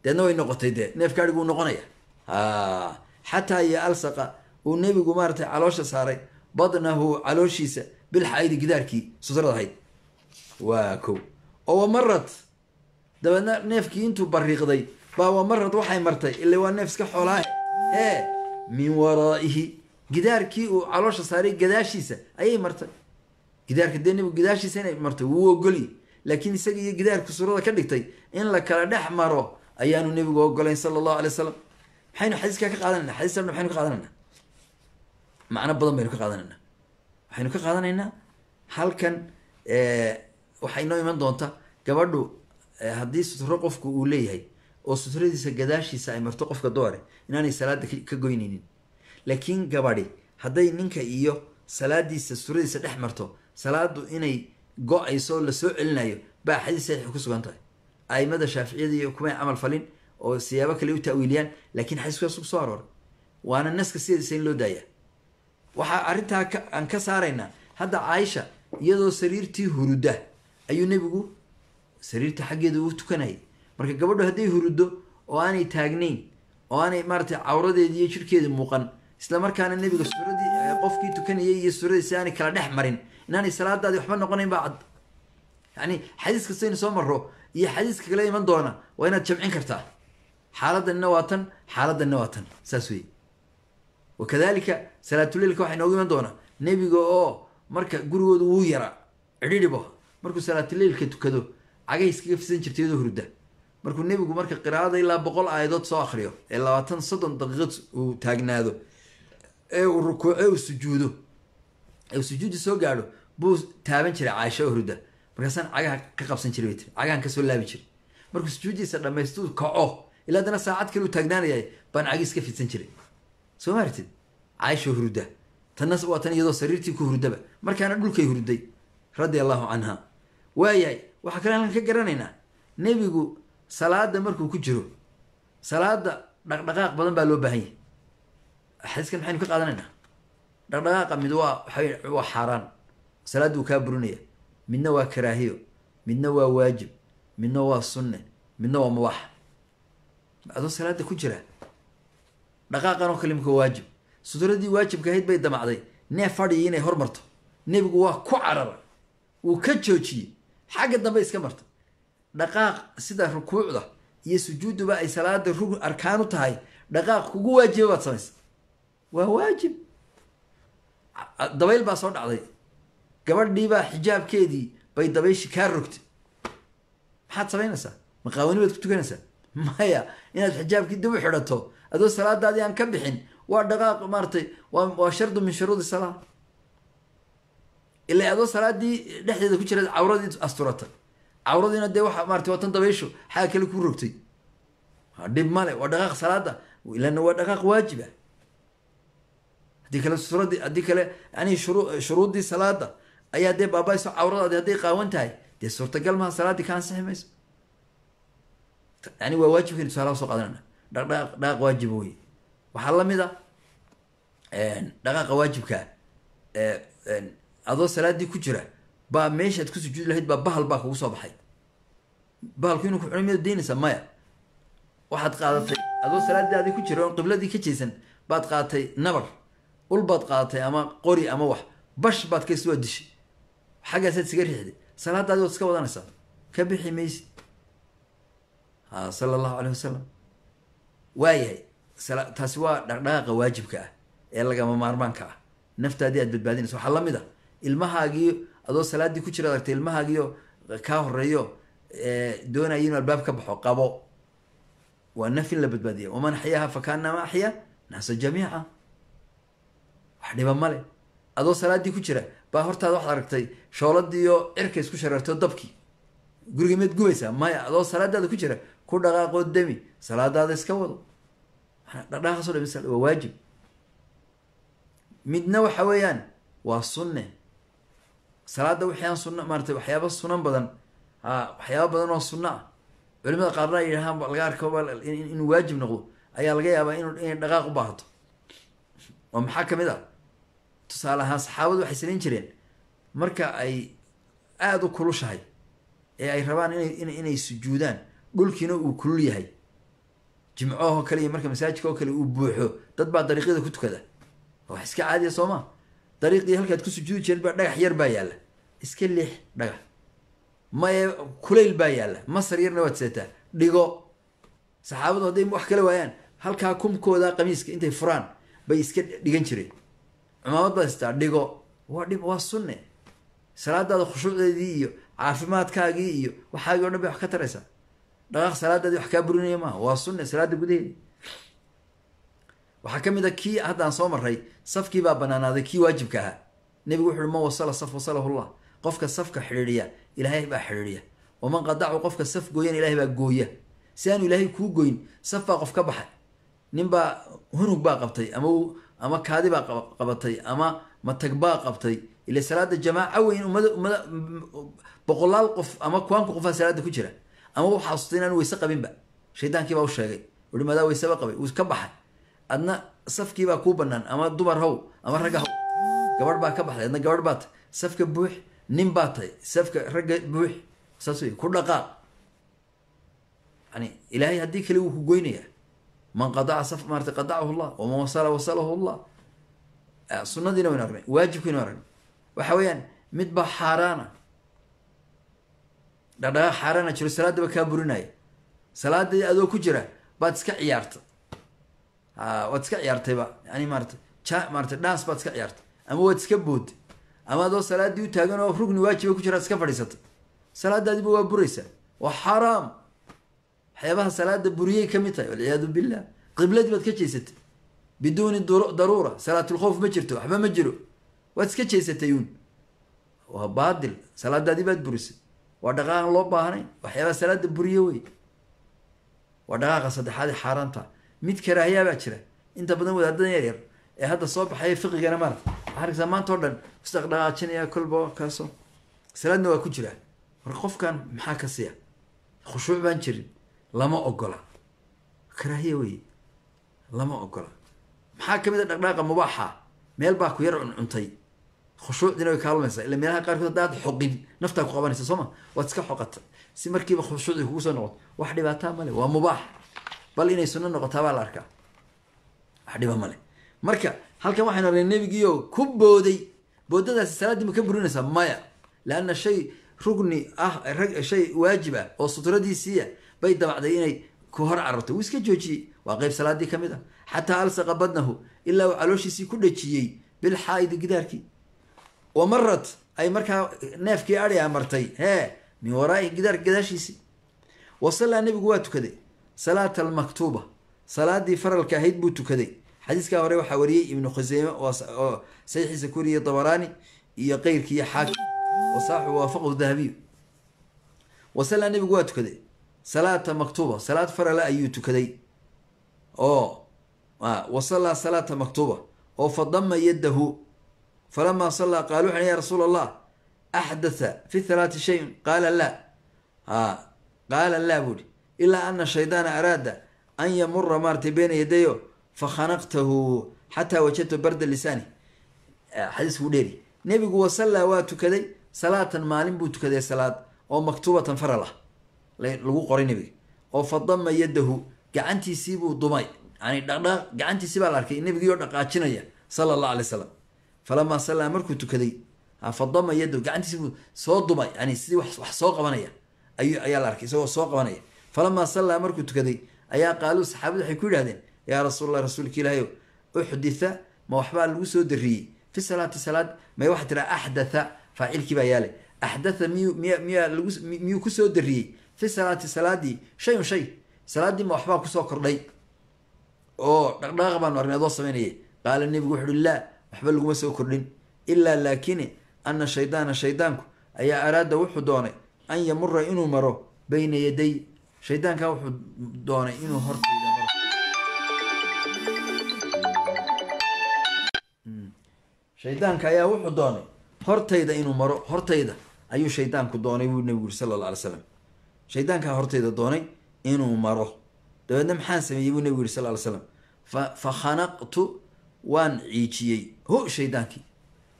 A: deedna way noqotay dee neefkaadhiguu noqonayaa xataa ah, iyo alsaqa uu nebigu maaratay caloosha saaray badnahu calooshiisa bilxaaydi gidaarkii susrad ahayd waa ko oo wamarad dabeedna neefkii intuu bariiqday baa wamarad waxay martay ila waa neef iska xoolaae ee min waraa'ihi gidaarkii uu caloosha saaray gadaashiisa ayay martay gidaarka dee nebigu gadaashiisa inay martay wuu ogolyi laakiin isaga iyo gidaarka surada ka dhigtay in la kala dhex maro ayaanu nebigu ogolayn sala allahu alay w slam maxaynu xadiiskaa ka qaadanayna xadis abna maxaynu ka qaadanaynaa macno badan baynu ka qaadanaynaa waxaynu ka qaadanaynaa halkan eh, waxay inoo iman doonta gabadhu eh, haddii sutro qofku uu leeyahay oo sutradiisa gadaashiisa ay marto qofka doore inaanay salaada ka goynaynin laakiin gabadhi hadday ninka iyo salaadiisa sutradiisa dhex marto salaadu inay go-ayso oo lasoo celinayo baa xadiis saxiix ku sugan tahay aimada shaaficiyada iyo kumay camal falin oo siyaabo kale u taawiiliyaan laakiin xadiiskaas soo arooray waana naska sidiisa in loo daaya waxaa arrintaa aan ka saaraynaa hadda caaisha iyadoo sariirtii huruda ayuu nebigu sariirta xaggeeda uu tukanayay marka gabadho hadday hurudo oo aanay taagnayn oo aanay maaratay cawradeedii iyo jirhkeedii muuqan islamarkaana markaana nebiga suuradii qofkii tukanayay iyo suuradiisi aanay kala dhex marin inaanay salaadaadi waxba noqonayn baa cad yani xadiis soo marro iyo xadiiska kale iman doona waa inaad jamcin kartaa xaaladanna waa tan xaaladanna waa tan saas wey wakadalika salaatuleilka waxaa inoogu iman doonaa nebiga oo marka gurigooda wuu yaraa cidhidhibo markuu salaatuleilka tukado cagay iskaga fisan jirta iyadoo hurda markuu nebigu marka qiraa'ada ilaa boqol aayadood soo akriyo ee labaatan soddon daqiiqad uu taagnaado ee uu rukuuco uu sujuudo ee uu sujuudi soo gaadho buu taaban jiray caaisha oo hurda markaasaan cagaha ka qabsan jiray bay tiri cagahan kasoo laabi jiray markuu sujuudiisa dhammaystuu kaco ila adana saacad kalu taagnaanayay baan cagiis ka fidsan jiray soo maartid caaisho hurda tanna waa tan iyadoo sariirtii ku hurdaba markaana dhulkay hurday radia allahu canha waayahay waxaa kale halkan ka garanaynaa nebigu salaada markuu ku jiro salaada dhaqdhaqaaq badan baa loo baahan yahy xadiiskan maxaynu ka qaadanaynaa dhaqdhaqaaqa mid waa waa xaaraan salaadda kaa burinaya midna waa karaahiyo midna waa waajib midna waa sunne midna waa mubaax adoo salaada ku jira dhaqaaqan oo kalimka waajib suduradii waajibka ahayd bay damacday nee fadhii inay hormarto nebigu waa ku cararay wuu ka joojiyey xagga dambe iska martay dhaqaaq sida rukuucda iyo sujuuduba ay salaada rug arkaan u tahay dhaqaaq kugu waajiba baad samaysa waa waajib dabayl baa soo dhacday gabadhiibaa xijaabkeedii bay dabayshi kaa rogtay maxaad samaynaysaa maqaawani baad ku tukanaysaa maya inaad xijaabkii dib u xidhato adoo salaadaadii aan ka bixin waa dhaqaaq maratay waa shardu min shuruudi salaa ila adoo salaadii dhexdeeda ku jira cawradii asturata cawradiina dee waa maratay waa tan dabaysho xaga kale ku rogtay dhib male waa dhaqaaq salaada ilana waa dhaqaaq waajiba haddii kale surad haddii kale yani shuru shuruudii salaada ayaa dee baabayso cawradaadi hadday qaawan tahay dee suurtagal maha salaadii ka ansixi mayso yani waa waajibkeen tusaalaha soo qaadanayna dhaqdhaqaaq dhaqaaq waajiba wey waxaa lamid a ah, dhaqaaqa waajibkaa adoo salaadii ku jira baa meeshaad ku sujuudi lahayd baa bahal baa kugu soo baxay bahalku inuu ku cunay miyaad maya waxaad qaadatay adoo salaadii salaadaadii ku jira oon qibladii ka jeysan baad qaadatay nabar ul baad qaadatay ama qori ama wax bash baad kaysa dishay xaggaasaad iskaga riixday salaadaadii waad iska wadanaysaa ka bixi maysi sala allahu aleyh wasalam waayahay taasi waa dhaqdhaqaaqa waajibka ah ee lagama maarmaanka ah naftaadii aad badbaadinaysa waxaa lamid a ah ilmahaagii adoo salaadii ku jira aragtay ilmahaagiyo kaa horeeyo doonaya inuu albaab ka baxo qabo waa naf in la badbaadiya waman axyaaha fakaanama axya naasa jamiica wax dhiba male adoo salaadii ku jira baa hortaada waxaad aragtay shooladdiiyo cirka isku shareertoo dabkii guriga maad gubaysaa maya adoo salaadaada ku jira ku dhaqaaqoo demi salaadaada iska wado dhaqdhaqaaso dha waa waajib midna waxa weeyaan waa sunne salaada wixii aan sunna maaratay waxyaaba sunan badan a waxyaaba badan oo sunna ah culimada qaarna ay yidhahaan laga inuu waajib noqdo ayaa laga yaabaa inay dhaqaaq u baahato oo maxaa kamid a ah? tusaale ahaan saxaabadu waxay samayn jireen marka ay aada u kulushahay ee ay rabaan ina inay sujuudaan dhulkiina uu kulul yahay jimcohoo kale iyo marka masaajidka oo kale uu buuxo dad baa dariiqyada ku tukada wax iska caadiya soo ma dariiqii halkaad ku sujuudi jireed baa dhagax yar baa yaalla iska lix dhagax maye kulayl baa yaalla masar yarna waad seetaa dhigo saxaabadu hadday wax kala waayaan halkaa kumkooda qamiiska intay furaan bay iska dhigan jireen cumaamad baad sitaa dhigo waa dhib waa sunne salaadaada khushuucdeedii iyo caafimaadkaagii iyo waxaagii o dhan bay wax ka taraysaa dhaqaaq salaadaadi wax kaa burinaya maaha waa sunne salaada gudaheeda waxaa ka mid a ah kii haddaan soo maray safkii baa banaanaaday kii waajibka ahaa nebigu wuxu uhi man wasala saf wasalahu llah qofka safka xidhiidhiya ilaahay baa xidhiidhiya waman qadacu qofka saf gooyana ilahay baa gooya si aanu ilaahay kuu goyn saf baa qof ka baxay ninbaa hunug baa qabtay ama ama kaadi baa qabatay ama matag baa qabtay ile salaada jamaaca weyn ummada ummada boqolaal qof ama kuwaanku qofaa salaada ku jira ama u xasuustay inaan weyse qabinba shaydaankiibaa u sheegay ui madaa weyseba qabay wuu ka baxay adna safkiibaa kuu banaan ama dumar haw ama ragga hw gabadh baa ka baxday adna gabadh baa tahy safka buux nin baa tahay safka ragga buux saas wey ku dhaqaaq yani ilaahay haddii kale wuu ku goynayaa man qadaca saf maarata qadacahu llah waman wasala wasalahu llah sunadiina waynu aragnay waajibkiina waynu aragnay waxa weeyaan mid baa xaaraana dhadhaga xaarana jiro salaadaba kaa burinaya salaadii adoo ku jira baad iska ciyaartay ah, waad iska ciyaartayba yani maarata maarata dhance baad iska ciyaartay ama waad iska boodtay ama adoo salaadii u taagan oo rugni waajiba ku jira ad iska fadhiisatay salaadaadiiba waa buraysaa waa xaaraam waxyaabaha salaada buriyay ka mid tahay walciyaadu billah qibladii baad ka jeysatay biduuni daruura salaatulkhowf ma jirto waxba ma jiro waad iska jeysatay uun waa baatil salaadaadii baad burisay waa dhaqaaq loo baahnay waxyaabaa salaada buriyo wey waa dhaqaaqa saddexaadi xaaraanta mid karaahiya baa jira inta badan wadaadadan yaryar ee hadda soo baxaya fiqigana mara waxaa maanta oo dhan isdhaqdhaqaajinaya kolba kaaso salaadna waa ku jiraa war qofkan maxaa ka siya khushuuc baan jirin lama ogola karaahiya wey lama ogola maxaa ka mid a ah dhaqdhaaqa mubaaxa meel baa ku yar cuncuntay khushuucdiina way kaalmaysaa ila meelaha qaarkood haddaad xoqin naftaa ku qabanaysa soo ma waad iska xoqatay si markiiba khushuucdi kugu soo noqoto wax dhibaataa male waa mubaax bal inay sunno noqotaa baa la arkaa wax dhiba male marka halkan waxaynu arnay nebigiio ku booday boodadaasi salaaddii ma ka burinaysaa maya leanna shay rugni ah rag shay waajib ah oo sutradiisiia ah bay dabacday inay ku hor cararto wuu iska joojiyey waa qeyb salaadii ka mid ah xataa alsaqa badnahu ilaa uu calooshiisii ku dhejiyey bilxaa-idi gidaarkii wa marat ay markaa neefkii adhiga martay hee min waraai gidaar gadaashiisi wa sallaa nebigu waa tukaday salaata almaktuuba salaadii faralka ahayd buu tukaday xadiiskaa hore waxaa wariyey ibnu khuseyme oo saxiixiisa ku wariyey dabaraani iyo qeyrki iyo xaakim wasaaxu waafaqu dahabiyu wa sallaa nebigu waa tukaday salaata maktuuba salaad farala ayuu tukaday oo wasallaa salaata maktuuba oo fadama yadahu falama sallaa qaalu waxan ya rasuul allah axdatha fi thalaati shayin qaala la a qaala laa buuhi ilaa ana shaydaana araada an yamura maaratay beyna yadayo fakhanaqtahu xataa wajadtu barda lisaani xadiisku dheeri nebigu wasallaa waa tukaday salaatan maalin buu tukaday salaad oo maktuubatan faral ah lagu qoray nebiga oo fadama yadahu gacantiisiibuu dumay yani dhaqdhaq gacantiisii baa la arkay nebigii oo dhaqaajinaya sala allah alay w falamaa salaa markuu tukaday fadama yado gacantiisibu soo duma yani sidii wax soo qabanaya ay ayaa la arkay isagoo soo qabanaya falamaa salaa markuu tukaday ayaa qaaluu saxaabadu waxay ku yidhahdeen yaa rasuulallah rasuulka ilaahayo uxditha ma waxbaa lagu soo dariyey fi salaati salaad may waxaa tiraa axdatha faacilkii baa yaale axdatha miyu miya miyuu kusoo dariyey fi salaati salaadii shayun shay salaaddii ma waxbaa kusoo kordhay oo dhaqdhaaq baanu arnay adoo qaala nebigu wuxu uhi laa waxba laguma soo kordhin ilaa laakini ana shaydaana shaydaanku ayaa araada wuxuu doonay an yamura inuu maro bayna yaday shaydaankaa wuxuu doonay inuu hortayda maro hmm. shaydaanka ayaa wuxuu doonay hortayda inuu maro hortayda ayuu shaydaanku doonay buu nabigu yuri sala alla alay slam shaydaankaa hortayda doonay inuu maro dabeedna maxaan sameeyey buu nabigu yuri sal ly slam fa fakhanaqtu waan ciijiyey ho shaydaankii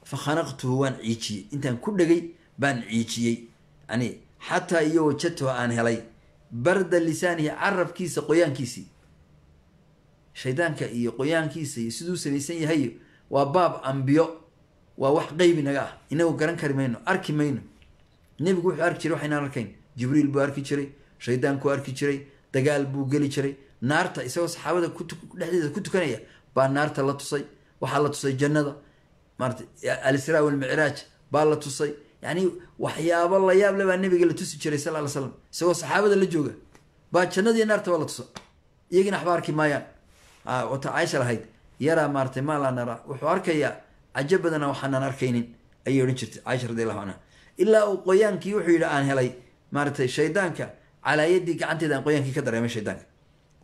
A: fa khanaqtuhu waan ciijiyey intaan ku dhegay baan ciijiyey yani xataa iyo wajadtahu aan helay barda lisaanihi carabkiisa qoyaankiisii shaydaanka iyo qoyaankiisa iyo siduu samaysan yahay waa baab ambiyo waa wax qeybi naga ah inagu garan kari mayno arki mayno nebigu wuxuu arki jiray waxaynaan arkayn jibriil buu arki jiray shaydaankuu arki jiray dagaal buu geli jiray naarta isagoo saxaabada dhexdeeda ku tukanaya baa naarta la tusay waxaa la tusay jannada maarata alisraa walmicraaj baa la tusay yani waxyaabo la yaab le baa nabiga la tusi jiray sal ly slam isagoo saxaabada la jooga baa jannadii naarta baa la tusa iyagiina waxba arki maayaan wata caaisha lahayd yaraa maaratay maa laa wuxuu arkayaa caja badana waxaanaan arkaynin ayay odhan jirtay caaisha radiallahu canha ilaa uu qoyaankii wuxuu yidhi aan helay maaratay shaydaanka calaa yaddii gacanteeda aan qoyaankii ka dareemay shaydaanka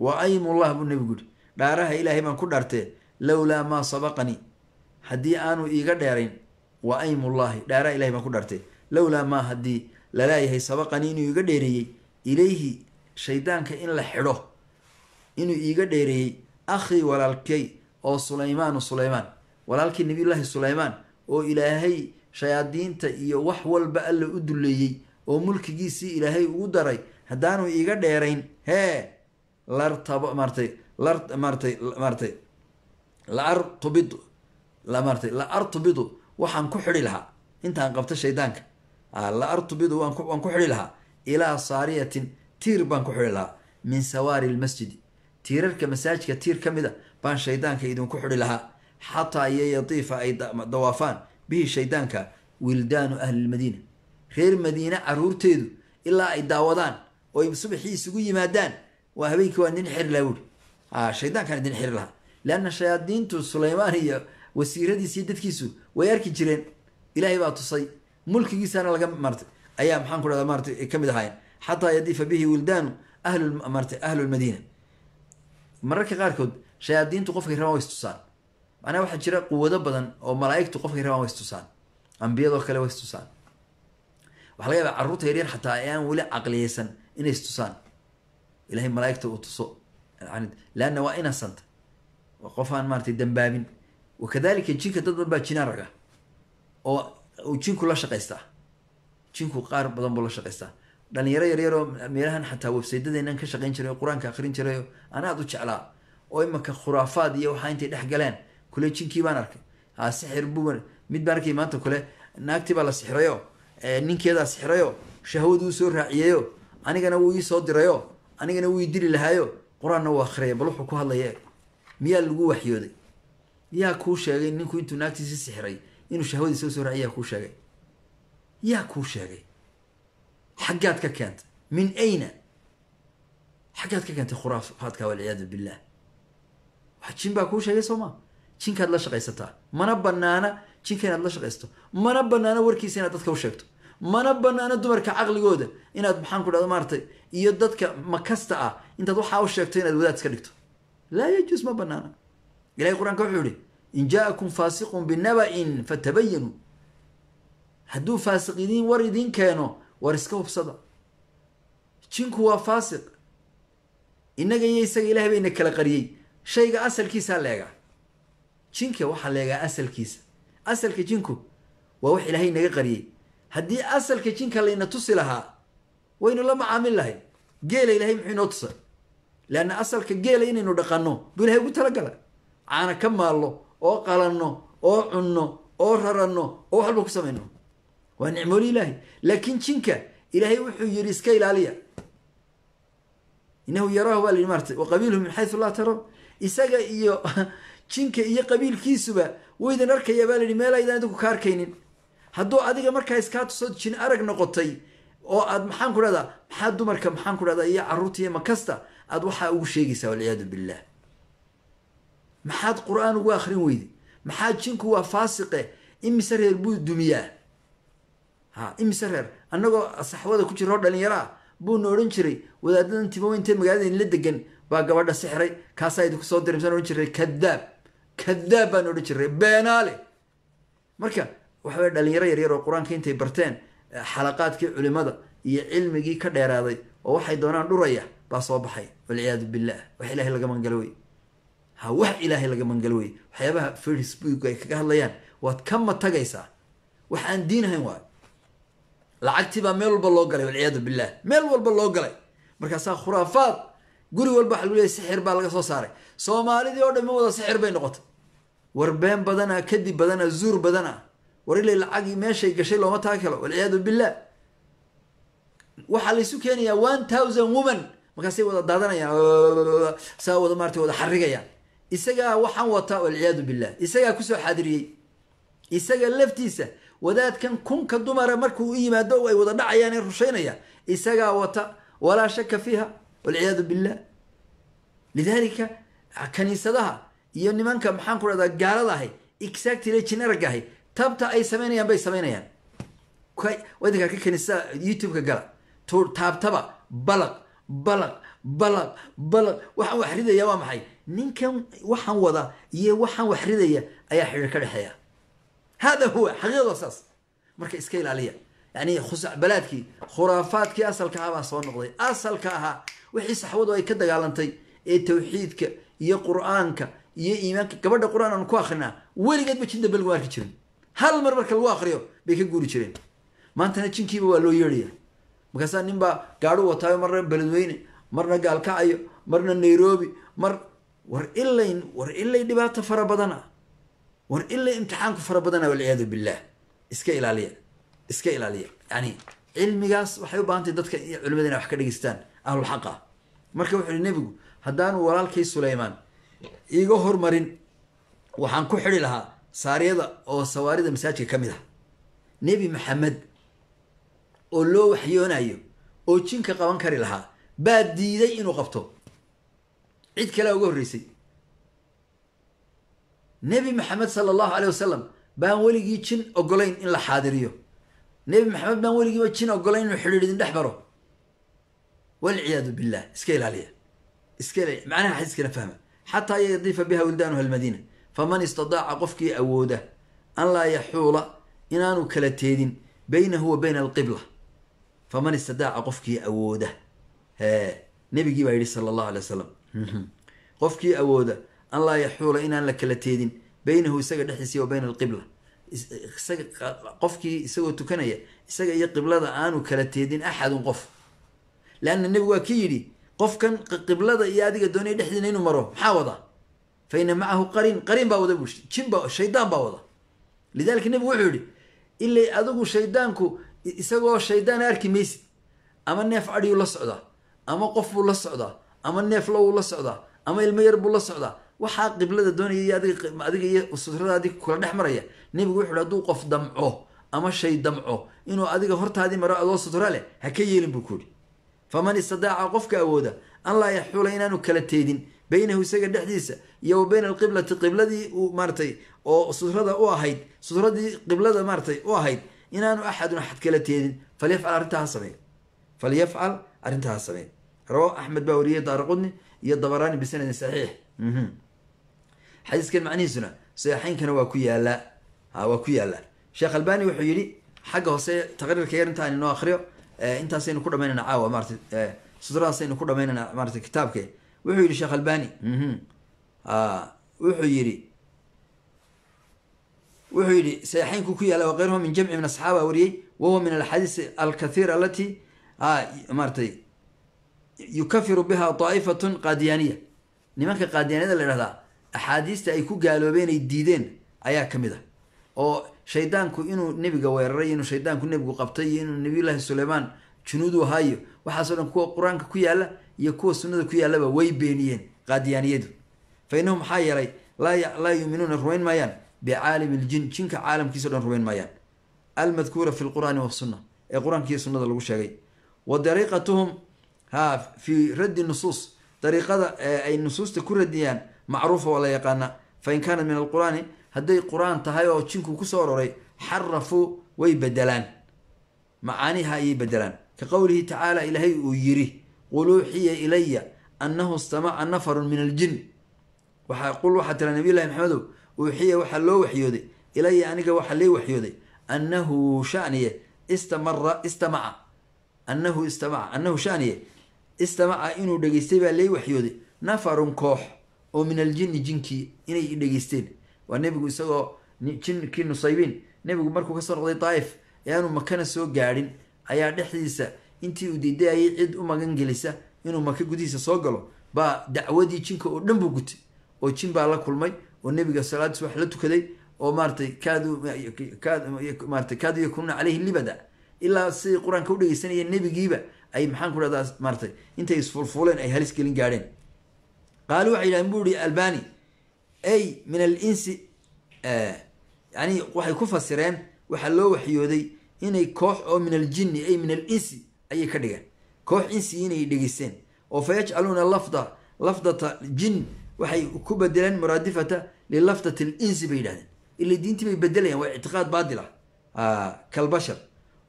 A: wa aymullah buu nebigu yidhi dhaaraha ilaahay baan ku dhaartee lowlaa maa sabaqanii haddii aanu iiga dheerayn wa aymullaahi dhaaraha ilahay baan ku dhaartee lowlaa maa haddii lalaayahay sabaqanii inuu iiga dheereeyey ilayhi shaydaanka in la xidho inuu iiga dheereeyey akhii walaalkay oo sulaymaanu sulaymaan walaalkii nabiyullaahi sulaymaan oo ilaahay shayaadiinta iyo wax walba alla u duleeyey oo mulkigiisii ilaahay ugu daray haddaanu iiga dheerayn hee lartaba maartay la maaratay maaratay la artubidu waxaan ku xidhi lahaa intaan qabto shaydaanka ah, la artubidu waan ku xidhi lahaa ilaa saariyatin tiir baan ku xidhi lahaa min sawaari lmasjidi tiirarka masaajidka tiir ka mid a ah, baan shaydaanka idinku xidhi lahaa xataa iyo yatiifa ay dawaafaan bihi shaydaanka wildaanu ahlilmadiina reer madiine caruurteedu ilaa ay daawadaan oy subaxii isugu yimaadaan waa habeenkii waa nin xer laa wuri Ah, shaydaankaan idin xiri lahaa leanna shayaadiintu sulaymaan iyo wasiiradiisiiyo dadkiisu way arki jireen ilaahay baa tusay mulkigiisana laga marta ayaa maxaan ku dhahda maaratay ka mid ahaayeen xataa yadifa bihi wildaanu ahlu maaratay ahlulmadiina mararka qaarkood shayaadiintu qofkay rabaan way istusaan macnaha waxaa jira quwado badan oo malaaigtu qofkay rabaan way istusaan ambiyadoo kale way istusaan waxa laga yaabaa carruurta yaryar xataa ayaan weli caqliyeysan inay istusaan ilahay malaaigta uu tuso lana waa innocent waa qof aan maaratay dambaabin wakadalika jinka dad baa jinaan raga oo jinku la shaqaystaa jinku qaar badan buu la shaqaystaa dhalinyaro yaryaroo meelahan xataa websaydadeynaan ka shaqayn jiray oo qur-aanka akrin jiray oo aan u jeclaa oo imanka khuraafaad iyo waxaa intay dhex kule jinkii baan arkay ha sixir buban mid baan arkay maanta kule naagtii baa la sixirayo ninkeedaa sixirayo uu soo raaciyayoo anigana wuu ii soo dirayo anigana wuu ii dili lahaayo qur-aanna u akriyay bal wuxuu ku hadlaya miyaa lagu waxyooday yaa kuu sheegay ninku intuu naagtiisa sixiray inuu shahwadii soo soo yaa kuu sheegay yaa kuu sheegay xaggaad ka keentay min ayna xaggaad ka keentay khuraafaadka walciyaadu billah waa jin baa kuu sheegay soo ma jinkaad la shaqaysataa mana banaana jinka inaad la shaqaysato mana banaana warkiisa inaad dadka u sheegto mana banaana dumarka caqligooda inaad maxaanku ku maaratay iyo dadka makasta ah intaad waxaa u sheegto inaad wadaad iska dhigto laa yajuus ma banaana ilahay qur-aanka wuxuu yihi in jaakum faasiqun binaba-in fatabayanuu hadduu faasiq idiin war idiin keeno war iska hubsada jinku waa faasiq innaga iyo isaga ilahay bayna kala qariyey shayga asalkiisaa leegaa jinka waxaa leegaa asalkiisa asalka jinku waa wax ilaahay naga qariyey haddii asalka jinka layna tusi lahaa waynu la macaamil lahay geela ilahay muxuu inoo tusa leanna asalka geela inaynu dhaqano buu ilahay ugu talagala caana ka maalno oo qalanno oo cunno oo raranno oo wax walba ku samayno waa nicmooli ilaahay laakiin jinka ilaahay wuxuu yidhi iska ilaaliya inahu yaraahu baa la yidhi maarata wa qabiilhu min xaysu laa taro isaga iyo jinka iyo qabiilkiisuba waydin arkaya baa la yidhi meel aydaan idinku ka arkaynin hadduu adiga markaa iskaa tuso jin arag noqotay oo aad maxaan ku dhahdaa maxaa dumarka maxaan ku dhahdaa iyo carruurta iyo makasta aada waxaa ugu sheegaysaa walciyaadu billah maxaad qur-aan ugu akrin weyde maxaad jinku waa faasiqe imise reer buu dumiyaa ha imise reer annagoo saxwada ku jira oo dhalinyaro ah buuna odhan jiray wadaadadan timawo intay magaaladayn la degan baa gabadha sixray kaasaa idinku soo diray misaan odhan jiray kadaab kadaab baan odhan jiray beenaale marka waxa weye dhalinyaro yaryar oo qur-aanka intay barteen eh, xalaqaadkii culimada iyo cilmigii ka dheeraaday oo waxay doonaan dhuraya baa soo baxay walciyaadu billah wax ilahay laga mangalo wey ha wax ilaahay laga mangalo wey waxyaabaha facebook ay kaga hadlayaan waad ka matagaysaa wax aan diin ahayn waayo lacagtii baa meel walba loo galay walciyaadu billah meel walba loo galay markaasaa khuraafaad guri walba waxa lagu leeyay sixir baa laga soo saaray soomaalidii oo dhan mawada sixir bay noqotay war been badana kadib badana zuur badana war ilay lacagii meeshay gashay looma taag kalo walciyaadu billah waxaa laysu keenayaa one thousand woman markaasay wada daadanayaan saa wada maarata wada xarigayaan isagaa waxaan wataa walciyaadu billah isagaa kusoo xadiriyey isaga laftiisa wadaadkan kunka dumara markuu u yimaado ay wada dhacayaane ee isagaa wata walaa shaka fiiha walciyaadu billah lidalika kaniisadaha iyo nimanka maxaan ku rahdaa gaalada ahay exactly jin arag ahay tabta ay samaynayaan bay samaynayaan idinkaa ka kaniisada youtube gala taabtaba balaq balaq balaq balaq waxaan wax ridaya waa maxay ninkan waxaan wada iyo waxaan wax ridaya ayaa xidhiir ka dhexeeya hada huwa xaqiiqada saas marka iska ilaaliya yacni khusacbalaadkii khuraafaadkii asalka ahaa baa soo noqday asalka ahaa wixii saxwadu ay ka dagaalantay ee tawxiidka iyo qur-aanka iyo iimaanka gabadha qur-aan aanu ku akrinaa weligeedba jin dambe lagu arki jirin hal mar marka lagu akriyo bay ka guuri jireen maantana jinkiiba waa loo yeedhaya markaasaa ninbaa baa gaadhu wataayo marna beledweyne marna gaalkacyo marna nairobi mar war ilayn war ilay dhibaato fara badana war ilay imtixaanku fara badana walciyaadu billaah iska ilaaliya iska ilaaliya yani cilmigaas waxay u baahantay dadka culimada inay wax ka dhegeystaan ahlulxaq ah marka wuxuu yihi nebigu haddaanu walaalkay sulaymaan iiga hormarin waxaan ku xidhi lahaa saariyada oo sawaarida masaajidka ka mid ah nebi maxamed oo loo waxyoonayo oo jinka qaban kari lahaa baa diiday inuu qabto cid kalea uga horreysay nebi maxamed sala allahu aleyh wasalam baan weligii jin ogolayn in la xaadiriyo nebi maxamed baan weligiiba jin ogolayn inuu xidhiidh idin dhex baro walciyaadu billah iska ilaaliya iska ilaaliya macnaha xadiis kala fahma xataa yadifa biha wildaanuha almadiina faman istadaaca qofkii awooda an laa yaxuula inaanu kala teedin baynahu wa bayna alqibla faman istadaaca qofkii awooda hee nabigii baa yidhi sala allahu alay wasalam qofkii awooda an laa yaxuula inaan la kala teedin baynahu isaga dhexdiisiya wa bayna alqibla isaga qofkii isagoo tukanaya isaga iyo qiblada aanu kala teedin axadun qof leanna nebigu waa ki yidhi qofkan qiblada iyo adiga doonaya dhexdiina inuu maro maxaa wada faina macahu qariin qariin baa wada bu jin baa shaydaan baa wada lidalika nebigu wuxuu yidhi ilay adigu shaydaanku isagoo shaydaan arki maysid ama neef adhiyuu la socdaa ama qof buu la socdaa ama neef lowuu la socdaa ama ilmo yar buu la socdaa waxaa qiblada doonaya adiga iyo sutradaadi kula dhex maraya nebigu wuxu uhi haduu qof damco ama shay damco inuu adiga hortaadii maro adoo sutra leh ha ka yeelin buu ku yidhi faman istadaaca qofka awooda an laa yaxuula inaanu kala teedin baynahu isaga dhexdiisa iyo wa bayna alqiblati qibladii u maaratay oo sutrada u ahayd sutradii qiblada maaratay u ahayd inaanu axadun axad kala teedin falyafcal arrintaa ha sameey falyafcal arrintaa ha sameey rawa axmed baa wariyey daaraqudni iyo dabaraani bisanadin saxiix mhm. xadiiskan macnihiisuna saxeixaynkana waa ku yaallaa ha waa ku yaallaa sheekh albani wuxuu yidhi xagga hoose taqriirka yar intaan inoo akriyo eh, intaasaynu ku dhamaynana caawa maaratay eh, sudradaasaynu ku dhamaynana maaratay kitaabke wuxuu yidhi sheekh albani mhm. ah, wuxuu yidhi wuxuu yihi saxiixeynku ku yaala waqeyruhu min jamci min asxaaba wariyey wahuwa min alxadiis alkathiir alati maratay yukafiru biha daa'ifatun qaadiyaaniya nimanka qaadiyaaniyada la dhahdaa axaadiista ay ku gaaloobeen ay diideen ayaa ka mid ah oo shaydaanku inuu nebiga weeraray inuu shaydaanku nebigu qabtay iyo inuu nabiyullaahi suleymaan junuudu ahaayo waxaasoo dhan kuwa qur-aanka ku yaalla iyo kuwa sunnada ku yaallaba way beeniyeen qaadiyaaniyadu fa innahum maxaa yeelay laa yuuminuuna rumayn maayaan bicaalim ljin jinka caalamkiiso dhan rumayn maayaan almadkuura fi lqur'aani wasunna ee qur-aankiiyo sunnada lagu sheegay wa dariiqatuhum ha fii raddi nusuus dariiqada ay nusuusta ku radiyaan macruufa waa la yaqaana fa in kaanat min alqur'aani hadday qur-aan tahay oo jinku kusoo roray xarafuu way bedelaan macaaniha ayay bedelaan ka qowlihi tacaala ilaahay uu yiri qul uuxiya ilaya annahu istamaca nafarun min aljin waaa qul waxaa tira nabiy llahi maxamedow uuxiya waxaa loo waxyooday ilaya aniga waxaa lee waxyooday annahu shaniye istamara istamaca annahu istamaca annahu shaniye istamaca inuu dhegeystay baa lee waxyooday nafarun koox oo min aljinni jinkii inay i dhegeysteen waa nebigu isagoo jinkii nusaybiin nebigu markuu kasoo noqday daa'if eaanu makana soo gaadhin ayaa dhexdiisa intii uu diidayayay cid u magangelisa inuu maka gudihiisa soo galo baa dacwadii jinka oo dhan buu gutay oo jin baa la kulmay oo nabiga salaadiis wax la tukaday oo maaratay kdmaarata kaadu yakunuuna caleyhi libada ilaa siday qur-aanka u udhegeysanayeen nebigiiba ay maxaan ku dhahdaa maaratay intay isfulfuuleen ay halis gelin gaadheen qaali waxay yidhahdeen bu ihi albani ay min al insi eh, yani waxay ku fasireen waxaa loo waxyooday inay koox oo min aljinni ay min al insi ayay ka dhigeen koox insi inay dhegeysteen oo fa yajcaluuna lafda lafdata jin waxay ku bedeleen muraadifata lilaftat linsi bay yidhahdeen ila diintii bay bedelayaan waa ictiqaad baadil ah kalbashar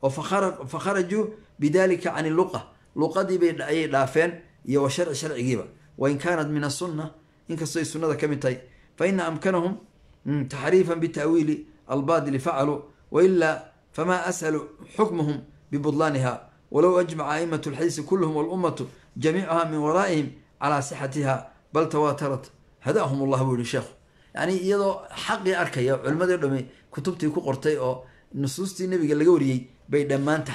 A: oo fa kharajuu bidalika can luqa luqadiibay ayay dhaafeen iyo wa sharci sharcigiiba wain kaanat min asunna inkastay sunnada ka mid tahay fa ina amkanahum mm, taxriifan bitaawiili albaadili facaluu wailaa famaa as'alu xukmahum bibudlaaniha walow ajmaca aimatu alxadiisi kulluhum walummatu jamiicuha min waraa'ihim calaa sixatiha بل تواترت هداهم الله بول الشيخ يعني يدو حقي أركيا علم دومي كتبتي كقرتي أو نصوص النبي قال لجوري بيد ما أنت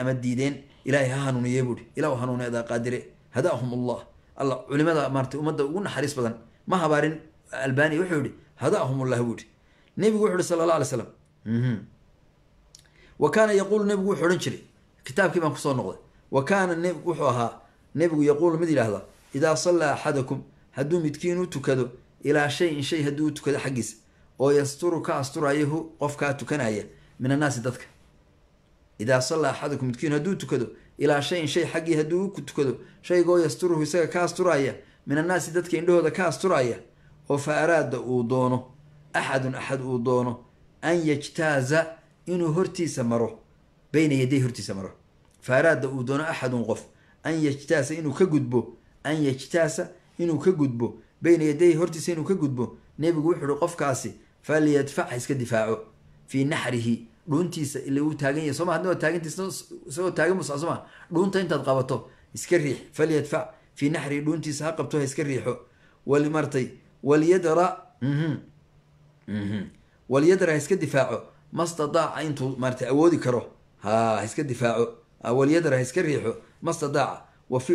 A: أما الديدين إلى هانون يبود إلى هانون إذا قادر هداهم الله الله علم ذا مرت وما دون حريص بدن ما هبارن الباني وحودي هداهم الله بود نبي وحود صلى الله عليه وسلم وكان يقول نبي وحود انشري كتاب كما كصون نقضي وكان النبي وحوها نبي يقول مدير هذا إذا صلى أحدكم hadduu midkiinuu tukado ilaa shay in shay hadduu tukado xaggiisa oo yasturu ka asturayahu qofkaa tukanaya min annaasi dadka idaa salla axadukum midkiin hadduu tukado ilaa shayin shay xaggii hadduu ku tukado shaygoo yasturuhu isaga ka asturaya min annaasi dadka indhahooda ka asturaya oo fa araada uu doono axadun axad uu doono an yajtaaza inuu hortiisa maro bayna yaday hortiisa maro fa araada uu doono axadun qof an yajtaasa inuu ka gudbo an yajtaasa inuu ka gudbo bayna yadayhi hortiisa inuu ka gudbo nebigu wuxuu uhi qofkaasi falyadfac ha iska difaaco fii naxrihi dhuuntiisa ila uu taagan yahay soma hadna taagantisagoo taagan musa soma dhuunta intaad qabato iska riix falyadfac fii naxrihi dhuuntiisa ha qabto ha iska riixo walimartay walyadra mhm, mhm, walyadra ha iska difaaco mastadaaca intuu maarata awoodi karo ha ha iska difaaco walyadra ha iska riixo mastadaaca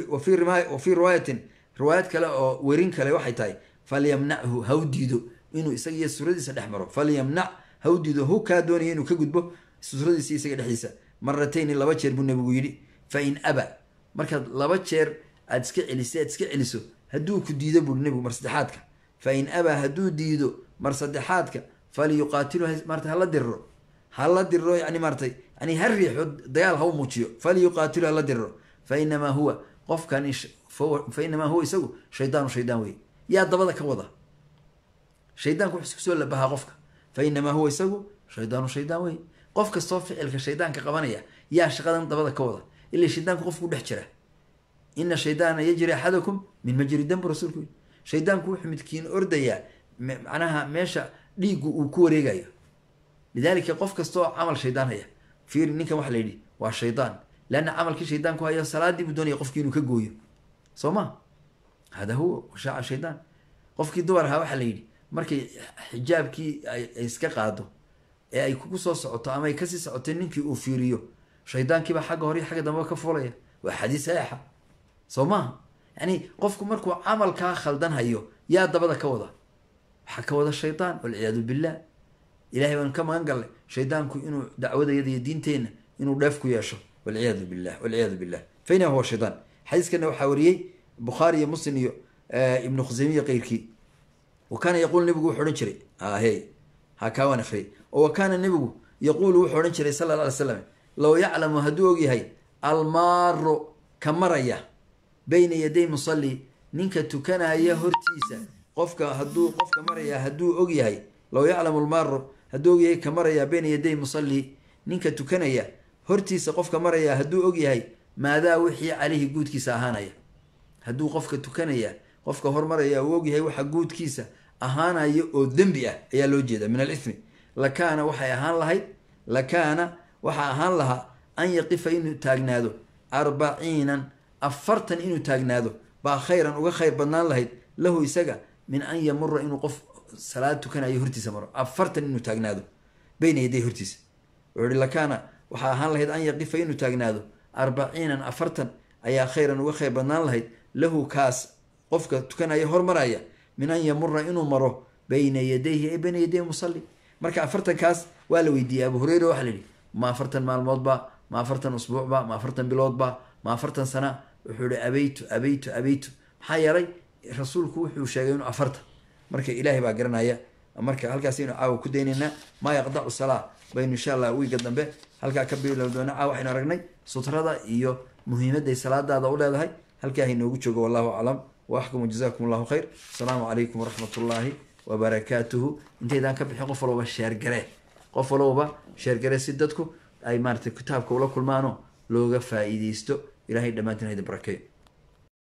A: wa fi riwaayatin riwaayad kale oo werin kale waxay tahay falyamnachu ha diido inuu isaga iyo suuradiisa dhex maro falyamnac ha diido hu kaa doonaya inuu ka gudbo suuradiisa isaga dhexdiisa maratayni laba jeer buu nabigu yidhi fa in aba markaad laba jeer aad iska celisa aad iska celiso hadduu ku diido buu nabigu mar saddexaadka fa in abaa hadduu diido mar saddexaadka falyuqaatilu maarata hala diriro hala diriro yani maaratay yani ha riixo dagaal ha muujiyo falyuqaatilu hala diriro fa inamaa huwa qofkan fa inamaa huwa isagu shaydaanu shaydaan wey yaa dabada ka wada shaydaanku waxs kusoo labahaa qofka fa inamaa huwa isagu shaydaanu shaydaan wey qof kastoo ficilka shaydaanka qabanaya yaa shaqadan dabada ka wada ila shaydaanku qofku dhex jira ina shaydaana yajri axadakum min majri dambu rasuulku shaydaanku wuxuu midkiin ordayaa macnaha meesha dhiiggu uu ku wareegayo lidaalika qof kastoo camal shaydaan haya fiir ninkan waxa la yidhi waa shaydaan leanna camalkii shaydaanku hayo salaadii buu doonaya ka gooyo soo ma hada huwa kushaaca shaydaan qofkii dumar ahaa waxaa la yidhi markay xijaabkii ay iska qaado ee ay kugu soo socoto ama ay kasii socotay ninkii uu fiiriyo shaydaankiibaa xagga hore iyo xagga dambea ka fuulaya waa xadiis saxiixa soo maha yani qofku markuu camalkaa khaldan hayo yaa dabada ka wada waxaa ka wada shaydaan walciyaadu billah ilahay baan ka magan galnay shaydaanku inuu dacwadayada iyo diinteenna inuu dheef ku yeesho walciyaadu billah walciyaadu billah fa ina huwa shaydaan xadiiskana waxaa wariyey bukhaari iyo muslim iyo eh, ibnu khuseymi iyo keyrkii wa kaana yaquul nabigu wuxuu odhan jiray ahe ha kaa waan akriyay oo wa kaana nabigu yaquulu wuxuu odhan jiray sala alla alay slam low yaclamu hadduu ogyahay almaaro ka maraya bayna yaday musalli ninka tukanaya hortiisa qofka hadduu qofka maraya hadduu og yahay low yaclamu almaaro hadduu ogyahay ka maraya bayna yaday musalli ninka tukanaya hortiisa qofka maraya hadduu og yahay maadaa wixii caleyhi guudkiisa ahaanaya hadduu qofka tukanaya qofka hormaraya u ogyahay waxa guudkiisa ahaanaya oo dembi ah ayaa loo jeeda min alithmi lakaana waxay ahaan lahayd lakaana waxaa ahaan lahaa an yaqifa inuu taagnaado arbaciinan afartan inuu taagnaado baa khayran uga khayr badnaan lahayd lahu isaga min an yamura inuu qof salaad tukanayo hortiisa maro afartan inuu taagnaado bayna yaday hortiisa wuxuu ihi lakaana waxaa ahaan lahayd an yaqifa inuu taagnaado arbaciinan afartan ayaa khayran uga khayr badnaan lahayd lahu kaas qofka tukanaya hormaraya min an yamura inuu maro bayna yadayhi ay bayna yaday musalli marka afartan kaas waa la weydiiyey abu hureyra waxaa la yihi ma afartan maalmoodba ma afartan usbuucba ma afartan biloodba ma afartan sana wuxuu ihi abaytu abaytu abaytu maxaa yeelay rasuulku wuxuu sheegay inuu afartan marka ilaahay baa garanaya marka halkaas aynu caawa ku daynaynaa maa yaqdacu salaa baynu insha allah wiiga dambe halkaa ka bilow doona waxaynu aragnay sutrada iyo muhiimadday salaadaada u leedahay halkaa hainoogu joogo wallahu aclam waaxkumu jazakum allahu khayr asalaamu calaykum waraxmat ullaahi wabarakaatuhu intaydaan ka bixin qof walowba sheergare qof walowba sheergare si dadku ay maaratay kitaabka ula kulmaano looga faa'iideysto ilahay dhammaantin hayda barakeeyo